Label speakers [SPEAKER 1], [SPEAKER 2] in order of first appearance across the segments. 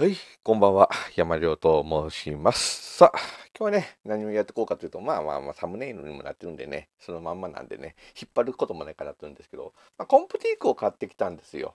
[SPEAKER 1] はい、こんばんは。山亮と申します。さあ、今日はね、何をやっていこうかというと、まあまあまあ、サムネイルにもなってるんでね、そのまんまなんでね、引っ張ることもないかなと思うんですけど、まあ、コンプティークを買ってきたんですよ。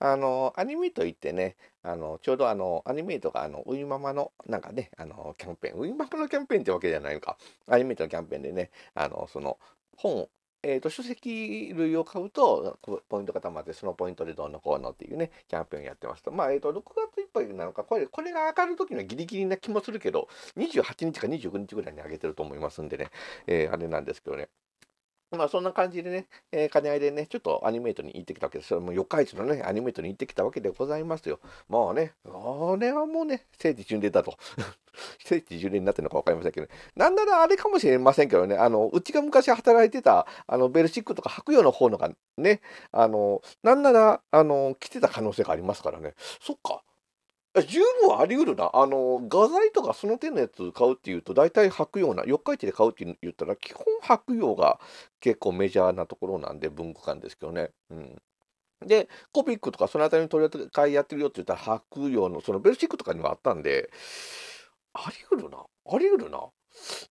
[SPEAKER 1] あの、アニメといってね、あの、ちょうどあの、アニメートが、あの、ウイママの、なんかね、あの、キャンペーン、ウイママのキャンペーンってわけじゃないのか、アニメートのキャンペーンでね、あの、その、本えーと、書籍類を買うとポイントが貯まってそのポイントでどうのこうのっていうねキャンペーンやってますとまあえっ、ー、と6月いっぱいなのかこれこれが上がる時にはギリギリな気もするけど28日か29日ぐらいに上げてると思いますんでね、えー、あれなんですけどねまあそんな感じでね、えー、兼ね合いでね、ちょっとアニメートに行ってきたわけです。それも四日市のね、アニメートに行ってきたわけでございますよ。まあね、これはもうね、聖地巡礼だと。聖地巡礼になってるのか分かりませんけど、ね、なんならあれかもしれませんけどね、あの、うちが昔働いてた、あの、ベルシックとか白洋の方のがね、あの、なんなら、あの、来てた可能性がありますからね。そっか、十分あり得るな。あの、画材とかその手のやつ買うっていうと、大体履くような、四日市で買うって言ったら、基本履くが結構メジャーなところなんで、文具館ですけどね。うん。で、コピックとかそのあたりの取り扱いやってるよって言ったら、履くの、そのベルシックとかにもあったんで、あり得るな。あり得るな。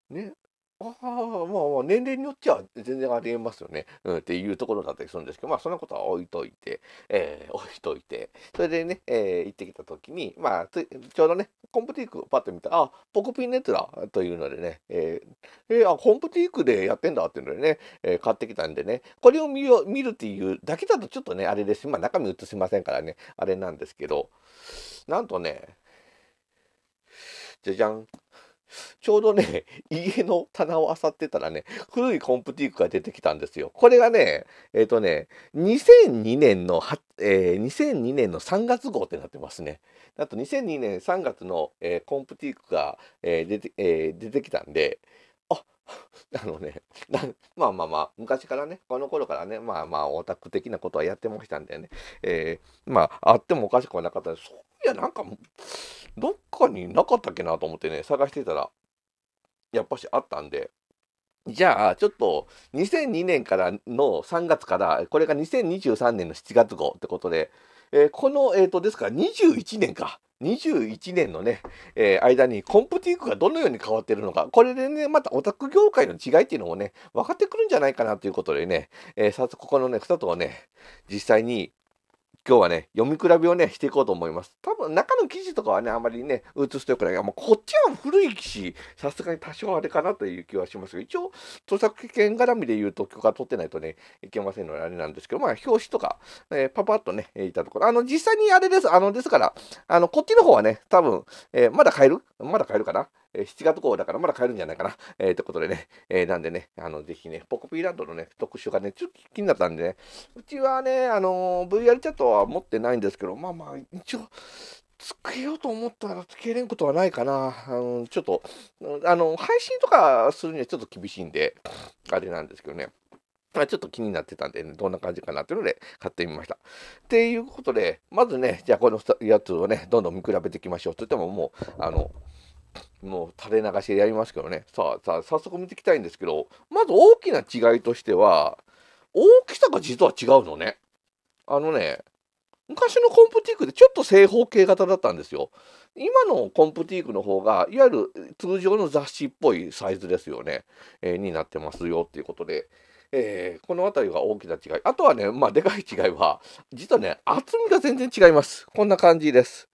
[SPEAKER 1] ね。ああ、まあまあ、年齢によっちゃ全然ありえますよね。うん、っていうところだったりするんですけど、まあ、そんなことは置いといて、えー、置いといて、それでね、えー、行ってきた時に、まあ、ちょうどね、コンプティークパッと見たら、あ、ポコピンネットだというのでね、えー、えー、あ、コンプティークでやってんだっていうのでね、えー、買ってきたんでね、これを見よ見るっていうだけだとちょっとね、あれですし、まあ、中身映しませんからね、あれなんですけど、なんとね、じゃじゃん。ちょうどね、家の棚を漁ってたらね、古いコンプティークが出てきたんですよ。これがね、えっ、ー、とね、2002年の、えー、2002年の3月号ってなってますね。あと2002年3月の、えー、コンプティークが、えー、出て、え出てきたんで、あ あのね、まあまあまあ、昔からね、この頃からね、まあまあ、オタク的なことはやってましたんでね、えー、まあ、あってもおかしくはなかったです。そういや、なんか、どっかになかったっけなと思ってね、探してたら、やっぱしあったんで、じゃあ、ちょっと2002年からの3月から、これが2023年の7月号ってことで、えー、この、えっ、ー、と、ですから21年か。21年のね、えー、間にコンプティークがどのように変わってるのか、これでね、またオタク業界の違いっていうのもね、分かってくるんじゃないかなということでね、え早速このね、2つをね、実際に今日はね、読み比べをね、していこうと思います。多分、中の記事とかはね、あんまりね、映しておくないが、もうこっちは古いし、さすがに多少あれかなという気はしますが、一応、著作権絡みで言うと、許可取ってないとね、いけませんので、あれなんですけど、まあ、表紙とか、えー、パパッとね、いたところ。あの、実際にあれです。あの、ですから、あの、こっちの方はね、多分、えー、まだ買えるまだ買えるかなえー、7月号だからまだ買えるんじゃないかな。えー、ということでね、えー、なんでね、あの、ぜひね、ポコピーランドのね、特集がね、ちょっと気になったんでね、うちはね、あの VR チャットは持ってないんですけど、まあまあ、一応、つけようと思ったらつけれんことはないかな。あのちょっと、あの、配信とかするにはちょっと厳しいんで、あれなんですけどね。ちょっと気になってたんで、ね、どんな感じかなっていうので買ってみました。っていうことで、まずね、じゃあこのやつをね、どんどん見比べていきましょう。といってももう、あの、もう垂れ流しでやりますけどねさあさあ早速見ていきたいんですけどまず大きな違いとしては大きさが実は違うのねあのね昔のコンプティークでちょっと正方形型だったんですよ今のコンプティークの方がいわゆる通常の雑誌っぽいサイズですよね、えー、になってますよっていうことで、えー、この辺りが大きな違いあとはねまあでかい違いは実はね厚みが全然違いますこんな感じです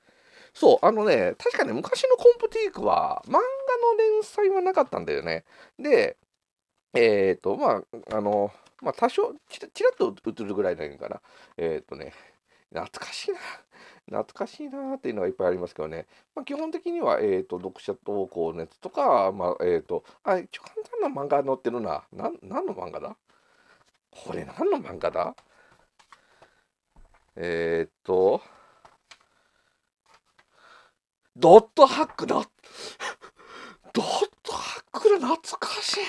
[SPEAKER 1] そうあのね確かね昔のコンプティークは漫画の連載はなかったんだよねでえっ、ー、とまああのまあ多少ちらっと映るぐらいだから、えっ、ー、とね懐かしいな懐かしいなっていうのがいっぱいありますけどね、まあ、基本的には、えーと、読者投稿のやつとか、まあえーと、あ一応簡単な漫画載ってるなな何の漫画だこれ何の漫画だえっ、ー、とドットハックだ。ドットハックだ、懐かしい。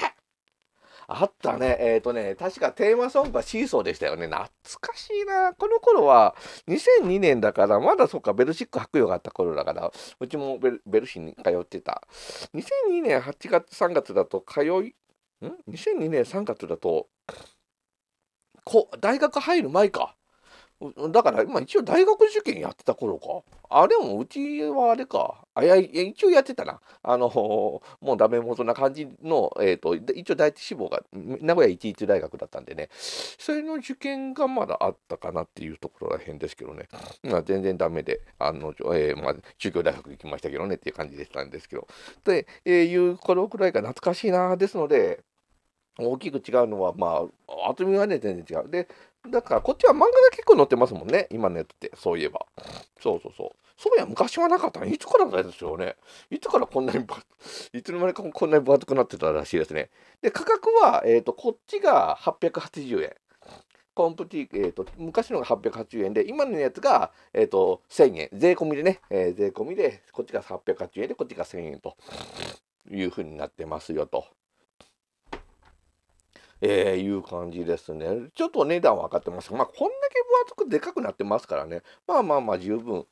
[SPEAKER 1] あったね。えっ、ー、とね、確かテーマソングはシーソーでしたよね。懐かしいな。この頃は2002年だから、まだそっか、ベルシック白洋があった頃だから、うちもベルベルシーに通ってた。2002年8月3月だと通い、ん ?2002 年3月だと、こ大学入る前か。だから一応大学受験やってた頃か。あれもうちはあれか。あいや、一応やってたな。あの、もうダメ元な感じの、えっ、ー、と、一応第一志望が名古屋一一大学だったんでね。それの受験がまだあったかなっていうところらへんですけどね。まあ、全然ダメで、あの、えー、まあ、中京大学行きましたけどねっていう感じでしたんですけど。で、えー、いう頃くらいが懐かしいな。ですので、大きく違うのは、まあ、みはね、全然違う。で、だからこっちは漫画が結構載ってますもんね。今のやつって、そういえば。そうそうそう。そうや、昔はなかったね。いつからだですよね。いつからこんなに いつの間にかこんなに分厚くなってたらしいですね。で、価格は、えっ、ー、と、こっちが880円。コンプティ、えっ、ー、と、昔のが880円で、今のやつが、えっ、ー、と、1000円。税込みでね、えー、税込みで、こっちが880円で、こっちが1000円というふうになってますよと。えー、いう感じですね。ちょっと値段は上がってますが、まあ、こんだけ分厚くでかくなってますからね、まあまあまあ十分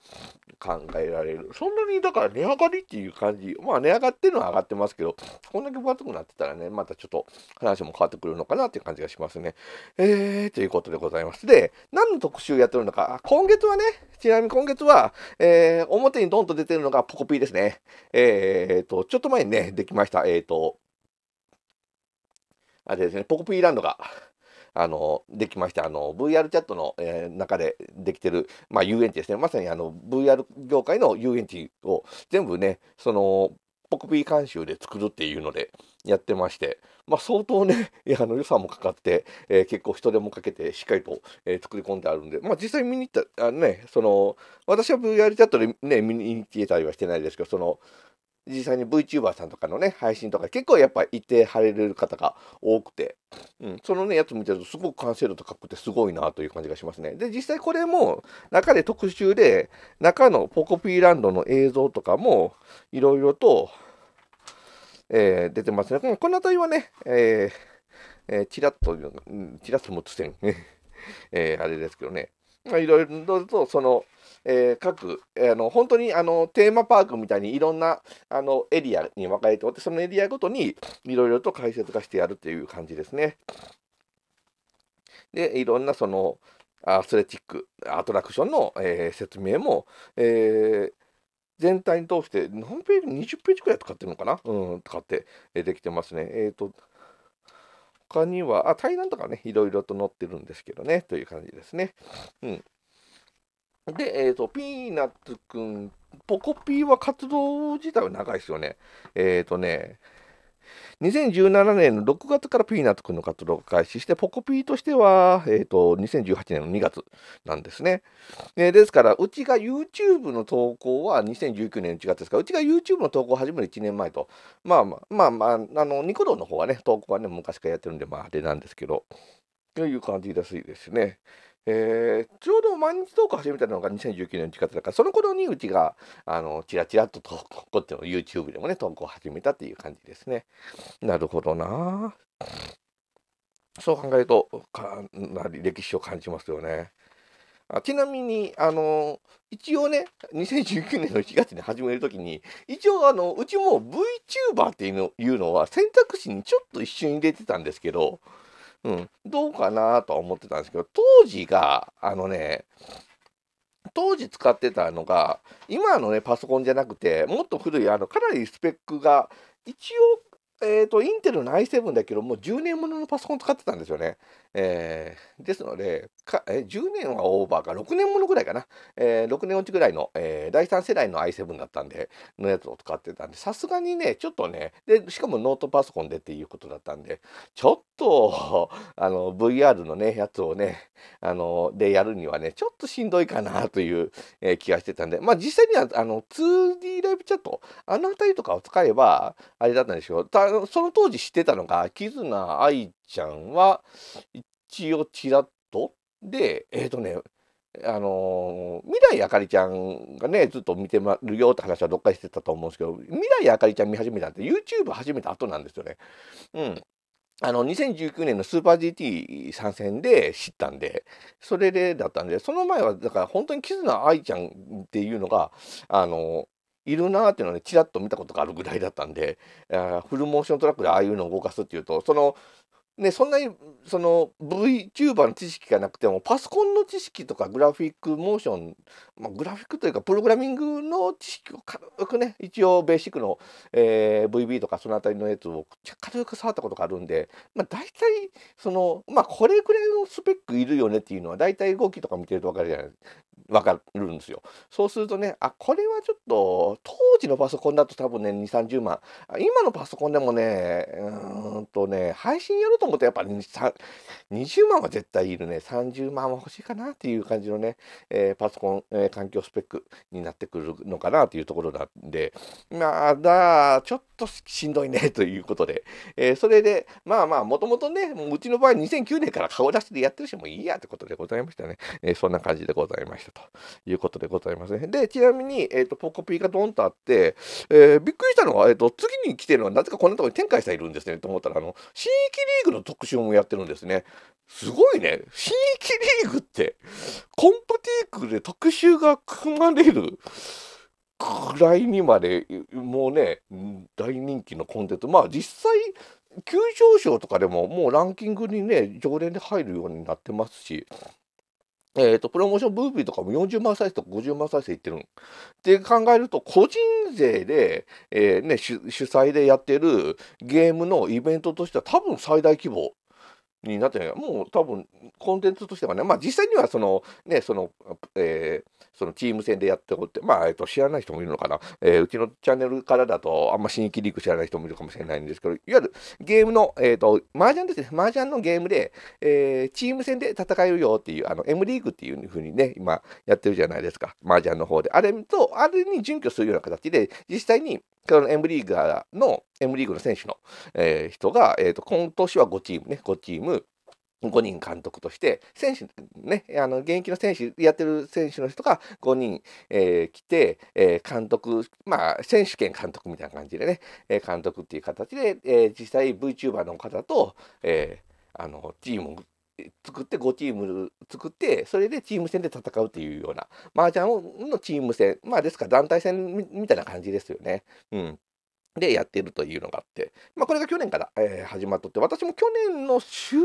[SPEAKER 1] 考えられる。そんなにだから値上がりっていう感じ、まあ値上がってるのは上がってますけど、こんだけ分厚くなってたらね、またちょっと話も変わってくるのかなっていう感じがしますね。えー、ということでございます。で、何の特集やってるのか、今月はね、ちなみに今月は、えー、表にドンと出てるのがポコピーですね。えー、っと、ちょっと前にね、できました、えー、っと、あれですね、ポコピーランドが、あの、できました。あの、VR チャットの、えー、中でできてる、まあ、遊園地ですね。まさにあの、VR 業界の遊園地を全部ね、その、ポコピー監修で作るっていうのでやってまして、まあ、相当ね、あの予算もかかって、えー、結構人手もかけてしっかりと、えー、作り込んであるんで、まあ、実際見に行った、あのね、その、私は VR チャットでね、見に行ったりはしてないですけど、その、実際に VTuber さんとかのね、配信とか結構やっぱいてはれる方が多くて、うん、そのね、やつ見てるとすごく完成度高くてすごいなという感じがしますね。で、実際これも中で特集で、中のポコピーランドの映像とかもいろいろと、えー、出てますね。この辺りはね、えー、えー、ちらっと、ちらっと持つ線ん、えー、あれですけどね、まいろいろとその、えー、各、あの、本当に、あの、テーマパークみたいにいろんな、あの、エリアに分かれておって、そのエリアごとに、いろいろと解説化してやるという感じですね。で、いろんな、その、アスレチック、アトラクションの、えー、説明も、えー、全体に通して、何ページ ?20 ページくらい使ってるのかなうん、使って、えー、できてますね。えっ、と、他には、あ、対談とかね、いろいろと載ってるんですけどね、という感じですね。うん。で、えっ、ー、と、ピーナッツくん、ポコピーは活動自体は長いですよね。えっ、ー、とね、2017年の6月からピーナッツくんの活動を開始して、ポコピーとしては、えっ、ー、と、2018年の2月なんですね。えー、ですから、うちが YouTube の投稿は2019年の1月ですから、うちが YouTube の投稿を始める1年前と、まあまあ、まあまあ、あの、ニコ動の方はね、投稿はね、昔からやってるんで、まあ、あれなんですけど、という感じらしいですね。えー、ちょうど毎日投稿始めたのが2019年の1月だからその頃にうちがあのチラチラっと投稿こっちの YouTube でもね投稿始めたっていう感じですねなるほどなそう考えるとかなり歴史を感じますよねあちなみにあの一応ね2019年の1月に始める時に一応あのうちも VTuber っていうのいうのは選択肢にちょっと一瞬入れてたんですけどうん、どうかなとは思ってたんですけど、当時が、あのね、当時使ってたのが、今のね、パソコンじゃなくて、もっと古い、あの、かなりスペックが、一応、えっ、ー、と、インテルの i7 だけど、もう10年もののパソコン使ってたんですよね。えー、ですのでかえ10年はオーバーか6年ものぐらいかな、えー、6年落ちぐらいの、えー、第3世代の i7 だったんでのやつを使ってたんでさすがにねちょっとねでしかもノートパソコンでっていうことだったんでちょっと あの VR のねやつをねあのでやるにはねちょっとしんどいかなという、えー、気がしてたんでまあ実際にはあの 2D ライブチャットあの辺りとかを使えばあれだったんですよたその当時知ってたのがキズナちゃんは一応ちらっとでえっ、ー、とねあのー、未来あかりちゃんがねずっと見てるよって話はどっかしてたと思うんですけど未来あかりちゃん見始めたって YouTube 始めた後なんですよね。うん、あの2019年のスーパー GT 参戦で知ったんでそれでだったんでその前はだから本当に絆愛ちゃんっていうのがあのいるなーっていうのをねちらっと見たことがあるぐらいだったんでフルモーショントラックでああいうのを動かすっていうとそのね、そんなにその VTuber の知識がなくてもパソコンの知識とかグラフィックモーションまあ、グラフィックというかプログラミングの知識を軽くね一応ベーシックの、えー、VB とかその辺りのやつを軽く触ったことがあるんで、まあ、大体そのまあこれぐらいのスペックいるよねっていうのは大体動きとか見てると分かるじゃない分かるんですよ。そうするとねあこれはちょっと当時のパソコンだと多分ね2 3 0万今のパソコンでもねうんとね配信やろうと思ってやっぱり20万は絶対いるね30万は欲しいかなっていう感じのね、えー、パソコン、えー、環境スペックになってくるのかなというところなんで、まあ、だ、ちょっとしんどいねということで、えー、それで、まあまあ、もともとね、もううちの場合2009年から顔出しでやってる人もいいやってことでございましたね。えー、そんな感じでございましたということでございますね。で、ちなみに、えっ、ー、と、ポコピーがドンとあって、えー、びっくりしたのは、えっ、と、次に来てるのは、なぜかこんなところに展開さんいるんですねと思ったら、あの、新規リーグの特集もやってるんですね。すごいね。新規リーグって、コンプティークで特集が組まれるくらいにまでもうね大人気のコンテンツまあ実際急上昇とかでももうランキングにね常連で入るようになってますしえっ、ー、と、プロモーションブービーとかも40万再生とか50万再生いってるって考えると、個人勢で、えー、ね主、主催でやってるゲームのイベントとしては多分最大規模になってもう多分コンテンツとしてはねまあ実際にはそのねその,、えー、そのチーム戦でやっておってまあ、えー、と知らない人もいるのかな、えー、うちのチャンネルからだとあんま新規リーク知らない人もいるかもしれないんですけどいわゆるゲームの、えーと、と麻雀ですね麻雀のゲームで、えー、チーム戦で戦えるよっていうあの M リーグっていうふうにね今やってるじゃないですか麻雀の方であれとあれに準拠するような形で実際に M リーガーの、M リーグの選手の、えー、人が、えーと、と今年は5チームね、5チーム、5人監督として、選手、ね、あの現役の選手、やってる選手の人が5人、えー、来て、えー、監督、まあ、選手権監督みたいな感じでね、えー、監督っていう形で、えー、実際 VTuber の方と、えー、あのチームを作って5チーム作ってそれでチーム戦で戦うっていうような麻雀のチーム戦まあですから団体戦みたいな感じですよね。うんでやってるというのがあって、まあ、これが去年から、えー、始まっとって、私も去年の終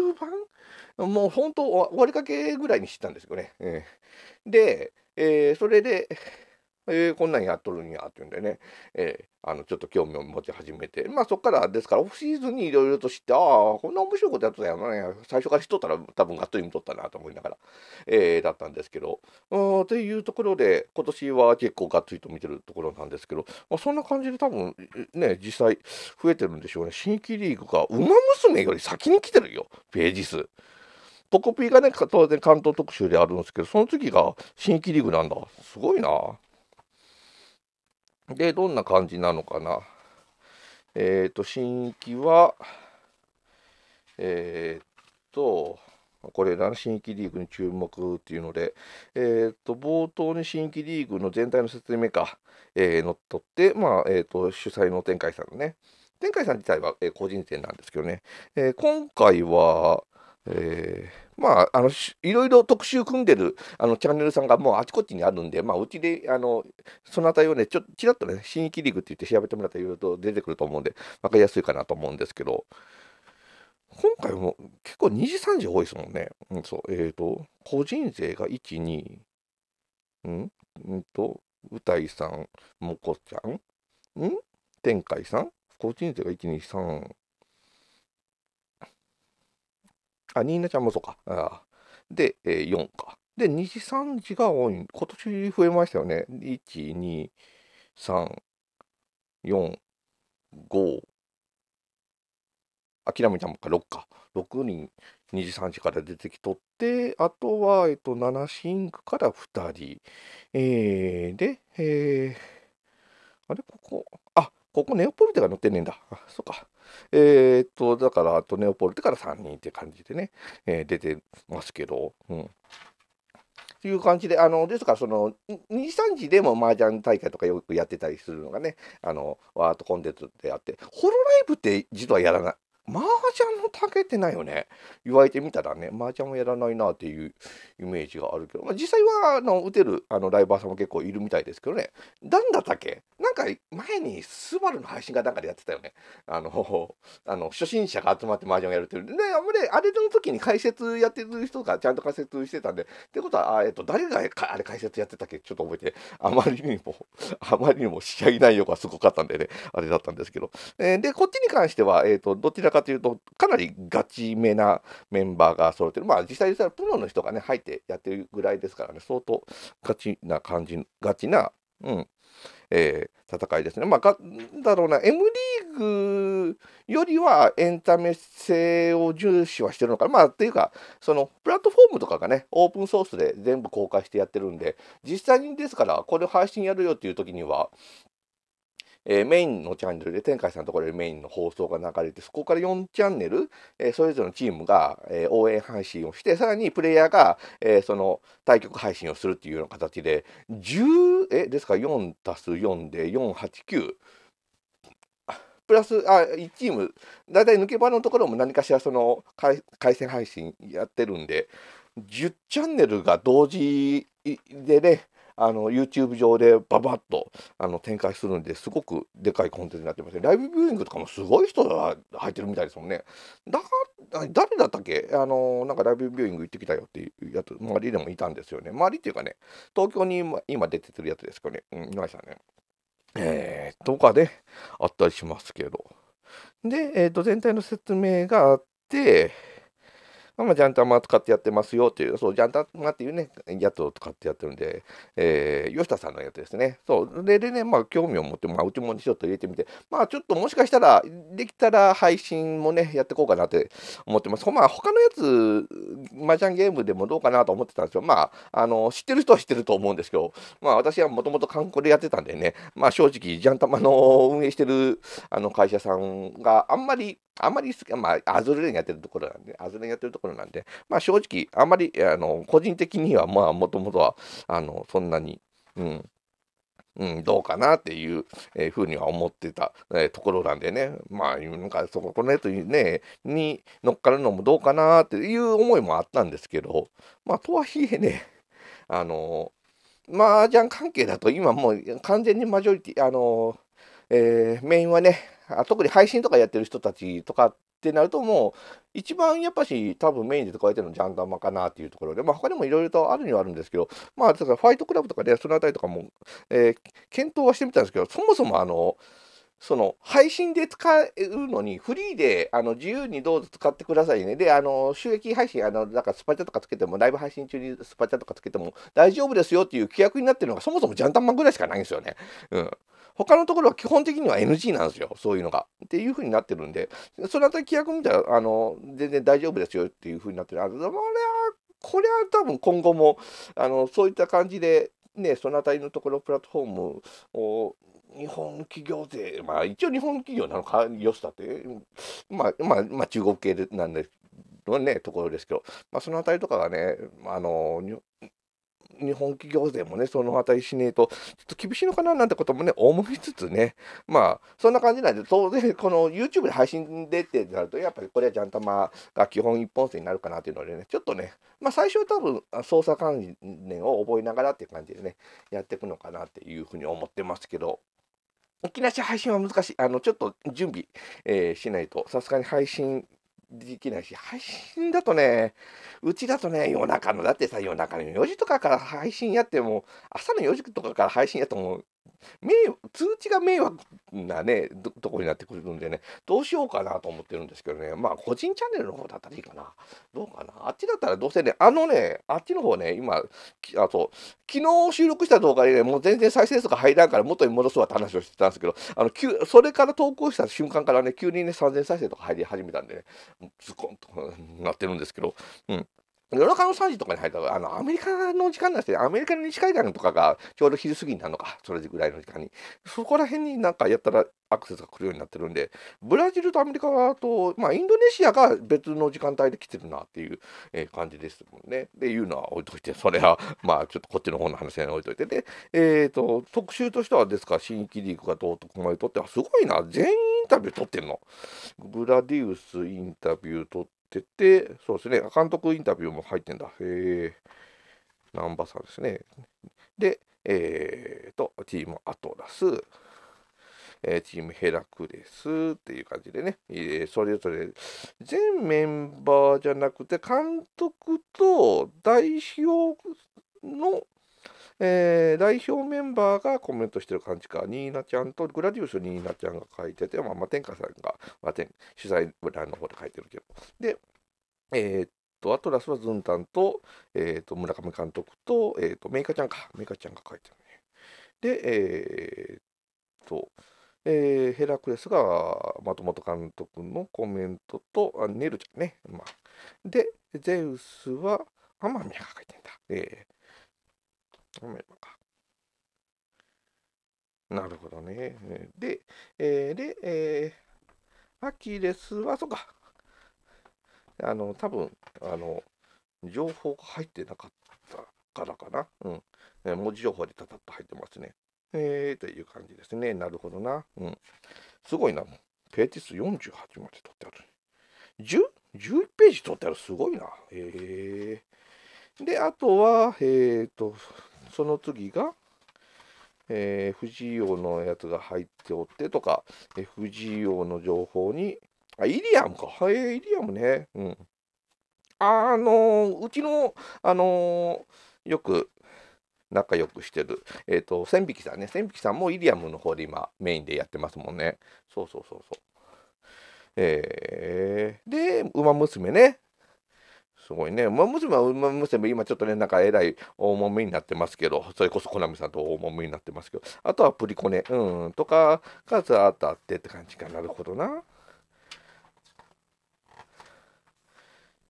[SPEAKER 1] 盤、もう本当終わりかけぐらいにしったんですよね。えー、で、えー、それで、えー、こんなんやっとるんやっていうんでね、えー、あのちょっと興味を持ち始めてまあそっからですからオフシーズンにいろいろと知ってああこんな面白いことやっったやんや最初から知っとったら多分がっとり見とったなと思いながら、えー、だったんですけどっていうところで今年は結構がっつりと見てるところなんですけど、まあ、そんな感じで多分ね実際増えてるんでしょうね新規リーグが「ウマ娘」より先に来てるよページ数。ポコピーがね、当然関東特集であるんですけど、その次が新規リーグなんだ。すごいな。で、どんな感じなのかな。えっ、ー、と、新域は、えっ、と、これだな、新規リーグに注目っていうので、えっ、と、冒頭に新規リーグの全体の説明か、えー、のっとって、まあ、えっ、と、主催の天海さんのね、天海さん自体は、え個人戦なんですけどね、え今回は、えー、まああのいろいろ特集組んでるあのチャンネルさんがもうあちこちにあるんで、まあ、うちであのその辺りをねちょっとちらっとね新規リーグって言って調べてもらったらいろいろと出てくると思うんで分かりやすいかなと思うんですけど今回も結構2時3時多いですもんね。うん、そうえっ、ー、と個人勢が1、2、うんうんと、うたいさん、もこちゃん、ん天海さん、個人勢が1、2、3、あ、ニーナちゃんもそうか。あで、えー、4か。で、2時、3時が多い。今年増えましたよね。1、2、3、4、5、諦めちゃんもか、6か。6人、2時、3時から出てきとって、あとは、えっと、7シンクから2人。えー、で、えー、あれ、ここ、あ、ここネオポリテが乗ってねえんだ。あ、そうか。えー、っと、だから、あとネオポルテから3人って感じでね、えー、出てますけど、うん。という感じで、あの、ですから、その、2、3時でも麻雀大会とかよくやってたりするのがね、あの、ワートコンテンツであって、ホロライブって実はやらな麻雀の竹けてないよね言われてみたらね麻雀もやらないなっていうイメージがあるけど、まあ、実際はあの打てるあのライバーさんも結構いるみたいですけどねなんだったっけなんか前にスバルの配信がなんかでやってたよねあのあの初心者が集まって麻雀をやるっていうであんまりあれの時に解説やってる人がちゃんと解説してたんでってことはあ、えっと、誰があれ解説やってたっけちょっと覚えてあまりにもあまりにも試合内容がすごかったんでねあれだったんですけど、えー、でこっちに関しては、えっとどちらかかというとかなりガチめなメンバーが揃ってるまあ実際実際プロの人がね入ってやってるぐらいですからね相当ガチな感じガチなうんえー、戦いですね。まあ、んだろうな、M リーグよりはエンタメ性を重視はしてるのかな。まあ、っていうか、そのプラットフォームとかがね、オープンソースで全部公開してやってるんで、実際にですから、これを配信やるよっていう時には、えー、メインのチャンネルで天海さんのところでメインの放送が流れてそこから4チャンネル、えー、それぞれのチームが、えー、応援配信をしてさらにプレイヤーが、えー、その対局配信をするっていうような形で10えですから4足す4で489プラスあ1チームだいたい抜け場のところも何かしらその回線配信やってるんで10チャンネルが同時でねあの YouTube 上でババッとあの展開するんですごくでかいコンテンツになってますねライブビューイングとかもすごい人が入ってるみたいですもんねだ誰だったっけあのなんかライブビューイング行ってきたよっていうやつ周りでもいたんですよね周りっていうかね東京に今今出ててるやつですけどね、うん、いましたねえー、とかで、ね、あったりしますけどで、えーと全体の説明があってまあ、ジャンタマ使ってやってますよっていう、そう、ジャンタマっていうね、やつを使ってやってるんで、えー、吉田さんのやつですね。そう、ででね、まあ、興味を持って、まあ、うちもちょっと入れてみて、まあ、ちょっともしかしたら、できたら配信もね、やっていこうかなって思ってます。まあ、他のやつ、マジャンゲームでもどうかなと思ってたんですよ。まあ、あの、知ってる人は知ってると思うんですけど、まあ、私はもともと観光でやってたんでね、まあ、正直、ジャンタマの運営してる、あの、会社さんがあんまり、あんまり、まあ、アズルレンやってるところなんで、アズルレンやってるところなんで、まあ正直、あんまり、あの、個人的には、まあ、もともとは、あの、そんなに、うん、うん、どうかなっていう、えー、ふうには思ってた、えー、ところなんでね、まあ、なんかそこ、このやつにね、に乗っかるのもどうかなっていう思いもあったんですけど、まあ、とはいえね、あの麻雀関係だと今もう完全にマジョリティ、あのえー、メインはね、特に配信とかやってる人たちとかってなるともう一番やっぱし多分メインで使われてるのジャンダマかなっていうところで、まあ、他にもいろいろとあるにはあるんですけどまあだからファイトクラブとかねそのあたりとかも、えー、検討はしてみたんですけどそもそもあのその配信で使うのにフリーであの自由にどうぞ使ってくださいね。で、あの収益配信、あのなんかスパチャとかつけても、ライブ配信中にスパチャとかつけても大丈夫ですよっていう規約になってるのがそもそもジャンダマぐらいしかないんですよね。うん。他のところは基本的には NG なんですよ、そういうのが。っていうふうになってるんで、そのあたり規約見たら、あの、全然大丈夫ですよっていうふうになってる。あれは、これは多分今後も、あの、そういった感じで、ね、そのあたりのところプラットフォームを日本企業税、まあ一応日本企業なのか、よしだって、まあ、まあ、まあ中国系なんですのね、ところですけど、まあ、そのあたりとかがね、あの、日本企業税もね、その値しねえと、ちょっと厳しいのかななんてこともね、思いつつね、まあ、そんな感じなんで、当然、この YouTube で配信でってなると、やっぱりこれはジャンタマが基本一本線になるかなっていうのでね、ちょっとね、まあ、最初は多分、操作関連を覚えながらっていう感じでね、やっていくのかなっていうふうに思ってますけど、沖縄市配信は難しい。あの、ちょっと準備、えー、しないと、さすがに配信できないし、配信だとね、うちだとね、夜中の、だってさ、夜中の4時とかから配信やっても、朝の4時とかから配信やっても、迷通知が迷惑なねとこになってくるんでねどうしようかなと思ってるんですけどねまあ個人チャンネルの方だったらいいかなどうかなあっちだったらどうせねあのねあっちの方ね今あと昨日収録した動画でねもう全然再生数が入らんから元に戻すわって話をしてたんですけどあの急それから投稿した瞬間からね急にね3000再生とか入り始めたんでねズコンとなってるんですけどうん夜中の3時とかに入ったら、あの、アメリカの時間なんですね。アメリカの西海岸とかがちょうど昼過ぎになるのか、それぐらいの時間に。そこら辺になんかやったらアクセスが来るようになってるんで、ブラジルとアメリカと、まあ、インドネシアが別の時間帯で来てるなっていう、え感じですもんね。っていうのは置いといて、それは、まあ、ちょっとこっちの方の話に置いといて。で、えっ、ー、と、特集としてはですから、新規リーグがどうとこまで撮って、あ、すごいな、全員インタビュー撮ってんの。グラディウスインタビュー撮っってて、そうですね、監督インタビューも入ってんだ。へえ、南波さんですね。で、えーと、チームアトラス、えー、チームヘラクレスっていう感じでね、えー、それぞれ全メンバーじゃなくて、監督と代表のえー、代表メンバーがコメントしてる感じか、ニーナちゃんとグラディウスニーナちゃんが書いてて、まあ、まあ、天下さんが、まあ、取材欄の方で書いてるけど。で、えー、っと、アトラスはズンタンと、えー、っと、村上監督と、えー、っと、メイカちゃんか、メイカちゃんが書いてるね。で、えー、っと、えー、ヘラクレスが松本監督のコメントと、あネルちゃんね。まあ、で、ゼウスは天宮が書いてんだ。えーなるほどね。で、えー、で、えー、アキレスは、そうか。あの、多分、あの、情報が入ってなかったからかな。うん。文字情報でたたっと入ってますね。えー、という感じですね。なるほどな。うん。すごいな。ページ数48まで取ってある。10?11 ページ取ってある。すごいな。えー。で、あとは、えっ、ー、と、その次が、えー、藤井のやつが入っておってとか、え g o の情報に、あ、イリアムか。はい、イリアムね。うん。あのうちの、あのよく仲良くしてる、えっ、ー、と、千匹さんね。千匹さんもイリアムの方で今メインでやってますもんね。そうそうそうそう。えー、で、馬娘ね。すごいね。まあ、娘は、まあ、娘今ちょっとね、なんかえらい大揉めになってますけど、それこそコナミさんと大揉めになってますけど、あとはプリコネ、うん、とか、かつあったってって感じかなるほどな。っ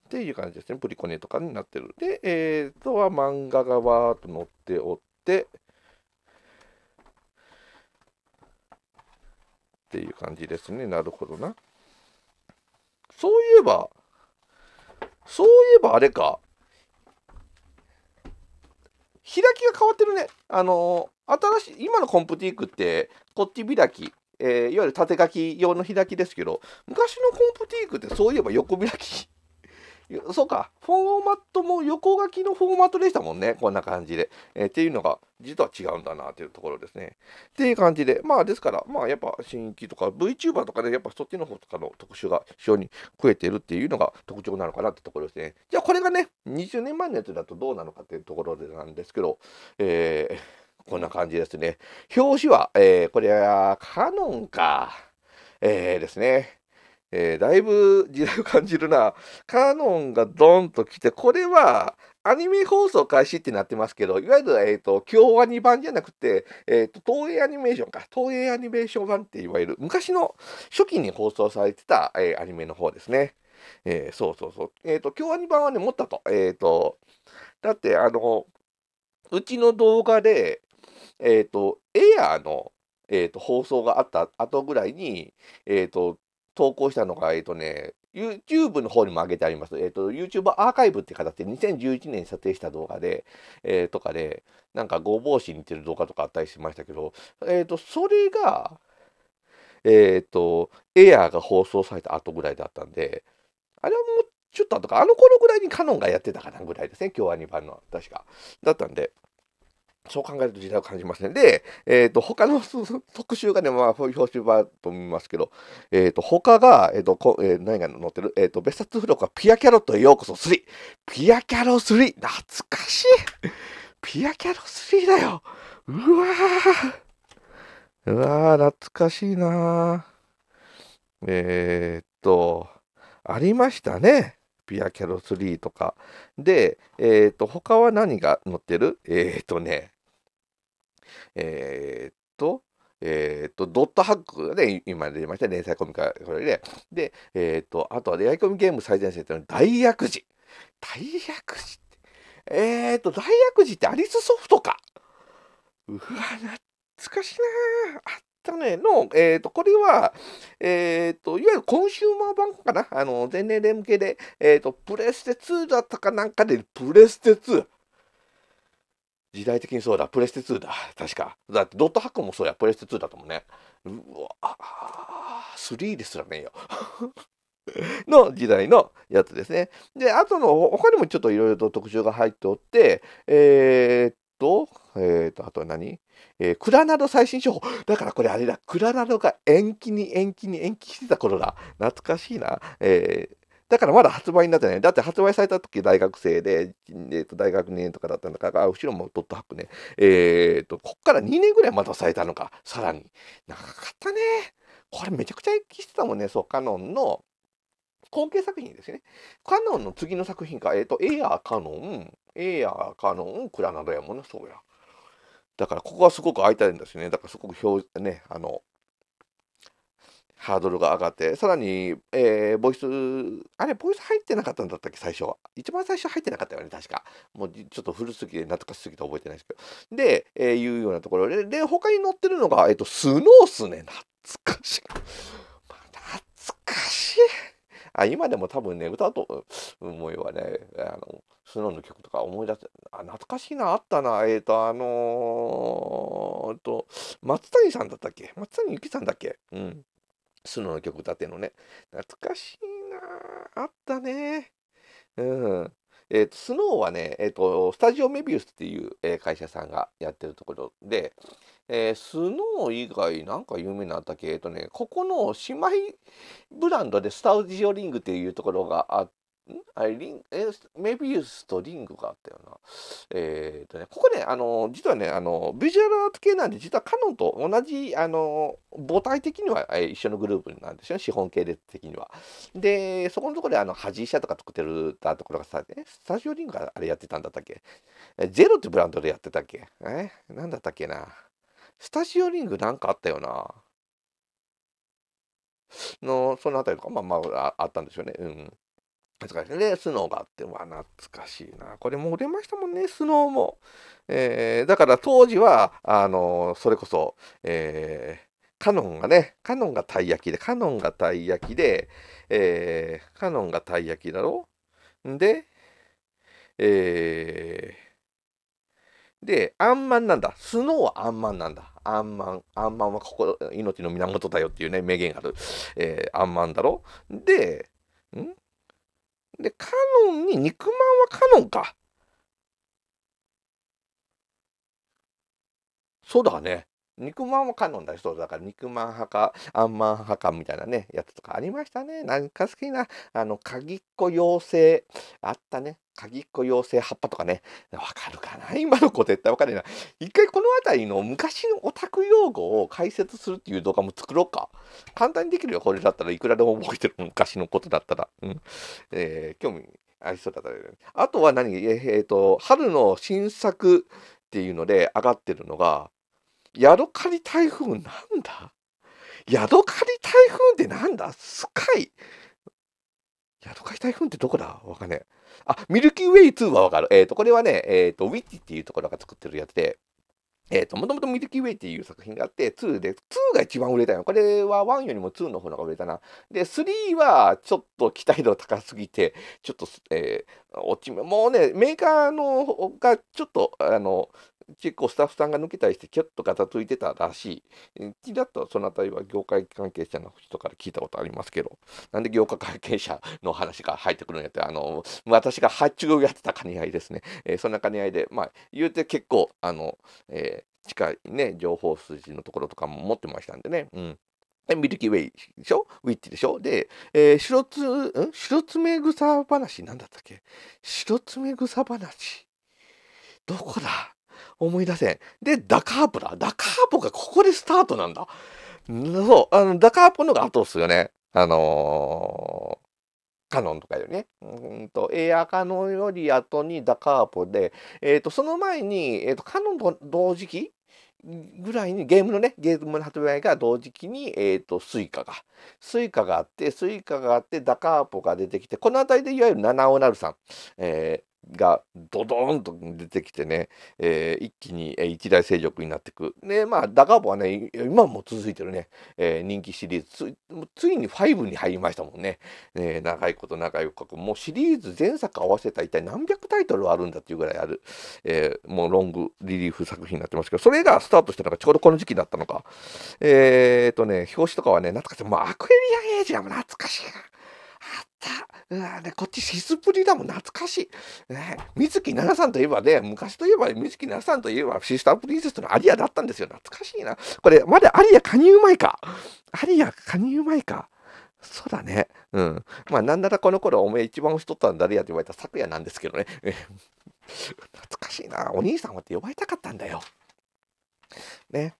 [SPEAKER 1] ていう感じですね。プリコネとかになってる。で、えー、とは漫画がわーっと載っておって、っていう感じですね。なるほどな。そういえば、そういえばあれか。開きが変わってるね。あの新しい、今のコンプティークって、こっち開き、えー、いわゆる縦書き用の開きですけど、昔のコンプティークってそういえば横開きそうか、フォーマットも横書きのフォーマットでしたもんね。こんな感じで。えー、っていうのが、実は違うんだなというところですね。っていう感じで、まあですから、まあやっぱ新規とか VTuber とかで、ね、やっぱそっちの方とかの特集が非常に増えてるっていうのが特徴なのかなってところですね。じゃあこれがね、20年前のやつだとどうなのかっていうところでなんですけど、えー、こんな感じですね。表紙は、えー、これはカノンか。えー、ですね。えー、だいぶ時代を感じるな。カノンがドンと来て、これは、アニメ放送開始ってなってますけど、いわゆる、えっ、ー、と、京アニ版じゃなくて、えっ、ー、と、東映アニメーションか、東映アニメーション版っていわゆる、昔の初期に放送されてた、えー、アニメの方ですね。えー、そうそうそう。えっ、と、京アニ版はね、持ったと。えっ、と、だって、あの、うちの動画で、えっ、と、エアーの、えと、放送があった後ぐらいに、えっ、と、投稿したのが、えっ、ー、とね、YouTube の方にも上げてあります。えっ、ー、と、YouTube アーカイブって形で2011年に撮影した動画で、えー、とかで、なんかごぼうしに似てる動画とかあったりしましたけど、えっ、ー、と、それが、えっ、と、エアーが放送された後ぐらいだったんで、あれはもうちょっと後か、あの頃ぐらいにカノンがやってたかなぐらいですね、今日は2番の、確か。だったんで、そう考えると時代を感じますね。で、えっ、ー、と、他の特集がね、まあ、表紙はと思いますけど、えっ、ー、と、他が、えっ、ー、とこ、えー、何が載ってるえっ、と、別冊付録はピアキャロットへようこそ3。ピアキャロ3。懐かしい。ピアキャロ3だよ。うわー。うわー、懐かしいなー。えっと、ありましたね。ピアキャロ3とか。で、えっ、ー、と、他は何が載ってるえっ、ー、とね、えっ、ー、と、えっ、と、ドットハックがね、今出ました、連載コミカ、これで。で、えっ、と、あとは、ね、やり込みゲーム最前線ってのは大薬事。大薬事って、えっ、と、大薬事ってアリスソフトか。うわ、懐かしいなあ去年の、えっ、ー、と、これは、えっ、ー、と、いわゆるコンシューマー版かなあの、全年齢向けで、えっ、と、プレステ2だったかなんかで、プレステ2。時代的にそうだ、プレステ2だ、確か。だってドットハックもそうや、プレステ2だともね。うわ、3ですらねえよ。の時代のやつですね。で、あとの他にもちょっといろいろと特徴が入っておって、えー、っと、えー、っと、あとは何えー、クラナド最新情報。だからこれあれだ、クラナドが延期に延期に延期してた頃だ。懐かしいな。えー、だからまだ発売になってない。だって発売された時大学生で、えー、と大学2年とかだったんだから、後ろもドットハックね。えっ、ー、と、こっから2年ぐらい待たされたのか、さらに。長かったね。これめちゃくちゃ延期してたもんね、そう、カノンの後継作品ですね。カノンの次の作品か、えっ、ー、と、エアーカノン、エアーカノン、クラナドやもんな、そうや。だからここはすごく空いたいんですよね。だからすごく表、ね、あの、ハードルが上がって、さらに、えー、ボイス、あれ、ボイス入ってなかったんだったっけ、最初は。一番最初入ってなかったよね、確か。もうちょっと古すぎて、懐かしすぎて覚えてないですけど。で、えー、いうようなところで、で、他に載ってるのが、えっ、ー、と、スノースね。懐かしい。懐かしい。あ今でも多分ね歌うと思いはねあのスノーの曲とか思い出すあ懐かしいなあったなえっ、ー、とあのー、と松谷さんだったっけ松谷幸さんだっけうんスノーの曲歌ってのね懐かしいなあったねうんえースノーはね、えーと、スタジオメビウスっていう、会社さんがやってるところで、えー、スノー以外なんか有名なんだっけえー、とねここの姉妹ブランドでスタジオリングっていうところがあっあれリンえメビウスとリングがあったよな。えっ、ー、とね、ここね、あの、実はね、あの、ビジュアルアート系なんで、実はカノンと同じ、あの、母体的には一緒のグループなんですよ資本系列的には。で、そこのところで、あの、恥医者とか作ってるたところがさ、え、スタジオリングがあれやってたんだったっけゼロってブランドでやってたっけえなんだったっけな。スタジオリングなんかあったよな。の、そのあたりとか、まあまあ、あったんでしょうね。うん。懐かしい。で、スノーがあって、わ、懐かしいな。これも売れましたもんね、スノーも。えー、だから当時は、あのそれこそ、えー、カノンがね、カノンがたい焼きで、カノンがたい焼きで、えー、カノンがたい焼きだろんで、えー、で、アンマンなんだ。スノーはアンマンなんだ。アンマン、アンマンはここ、命の源だよっていうね、名言がある。えー、アンマンだろで、んで、カノンに肉まんはカノンか。そうだね。肉まんはカノンだしそうだから肉まん派かあんまん派かみたいなねやつとかありましたねなんか好きなあの鍵っ子妖精あったね鍵っ子妖精葉っぱとかねわかるかな今の子絶対わかるな一回この辺りの昔のオタク用語を解説するっていう動画も作ろうか簡単にできるよこれだったらいくらでも覚えてる昔のことだったらうんえー、興味ありそうだった、ね、あとは何えっ、ー、と春の新作っていうので上がってるのがヤドカリ台風なんだヤドカリ台風ってなんだスカイヤドカリ台風ってどこだわかんねえ。あ、ミルキーウェイ2はわかる。えっ、ー、と、これはね、えっ、ー、と、ウィッチっていうところが作ってるやつで、えっ、ー、と、もともとミルキーウェイっていう作品があって、2で、2が一番売れたよ。これは1よりも2の方の方が売れたな。で、3はちょっと期待度高すぎて、ちょっと、えー、落ち目、もうね、メーカーのがちょっと、あの、結構スタッフさんが抜けたりしてちょっとガタついてたらしい。ちらとその辺りは業界関係者の人から聞いたことありますけど、なんで業界関係者の話が入ってくるんやって、あの、私が発注をやってた兼ね合いですね。えー、そんな兼ね合いで、まあ、言うて結構、あの、えー、近いね、情報筋のところとかも持ってましたんでね。うんミルキーウェイでしょウィッチでしょで、えー、白つ、ん白爪草話なんだったっけ白爪草話。どこだ思い出せん。で、ダカーポだ。ダカーポがここでスタートなんだ。そう、あの、ダカーポのが後っすよね。あのー、カノンとかよりね。うんと、エアカノンより後にダカーポで、えっ、ー、と、その前に、えっ、ー、と、カノンと同時期ぐらいにゲームのねゲームの発売が同時期に、えーと、スイカがスイカがあってスイカがあってダカーポが出てきてこの辺りでいわゆる七尾なるさん、えがドドーンと出てきてね、えー、一気に一大勢力になっていく。で、まあ、ダガーボはね、今も続いてるね、えー、人気シリーズつ、ついに5に入りましたもんね。えー、長いこと長いこともうシリーズ前作合わせた一体何百タイトルあるんだっていうぐらいある、えー、もうロングリリーフ作品になってますけど、それがスタートしたのがちょうどこの時期だったのか。えー、とね、表紙とかはね、懐かしい。もうアクエリアンエイジアも懐かしいな。た。うわこっちシスプリだもん、懐かしい。ね、水木奈々さんといえばね、昔といえば、水木奈々さんといえば、シスタープリンセスのアリアだったんですよ。懐かしいな。これ、まだアリア加入前か。アリア加入前か。そうだね。うん。まあ、なんならこの頃、おめえ一番推しとったんだリやって言われた昨夜なんですけどね。懐かしいな。お兄さんはって呼ばれたかったんだよ。ね。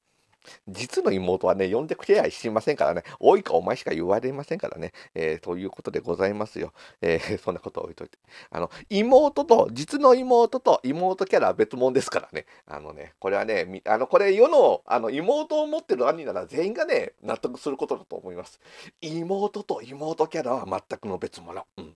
[SPEAKER 1] 実の妹はね、呼んでくれやいしませんからね、多いかお前しか言われませんからね、えー、ということでございますよ。えー、そんなことは置いといて。あの、妹と、実の妹と妹キャラは別物ですからね、あのね、これはね、あの、これ世の、あの、妹を持ってる兄なら全員がね、納得することだと思います。妹と妹キャラは全くの別物。うん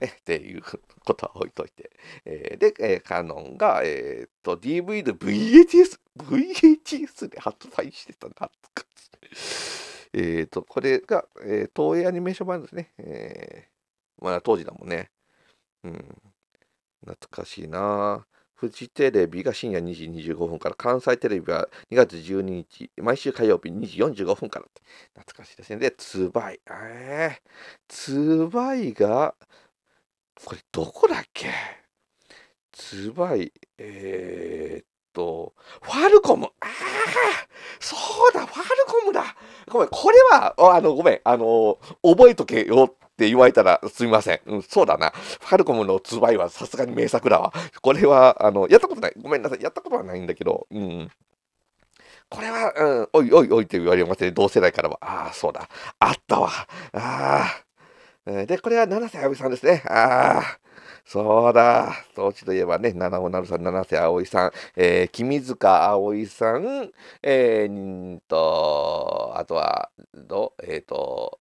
[SPEAKER 1] ね、っていうことは置いといて。えー、で、えー、カノンが、えー、っと、DV の VHS、VHS で発売してたな、とか。えっと、これが、えー、東映アニメーション版ですね。えー、まだ当時だもんね。うん。懐かしいなフジテレビが深夜2時25分から、関西テレビは2月12日、毎週火曜日2時45分から。懐かしいですね。で、ツバイ。えー、ツバイがこれどこだっけズバイ、えー、っと、ファルコム。ああ、そうだ、ファルコムだ。ごめん、これは、あの、ごめん、あの、覚えとけよって言われたらすみません。うん、そうだな。ファルコムのズバイはさすがに名作だわ。これは、あの、やったことない。ごめんなさい、やったことはないんだけど、うん。これは、うん、おいおいおいって言われますね。同世代からは。ああ、そうだ。あったわ。ああ。で、これは七瀬あおいさんですね。ああ。そうだ、装ちといえばね、七尾なるさん、七瀬葵さん、えー、君塚葵さん、えー、んと、あとは、ど、えっ、ー、と、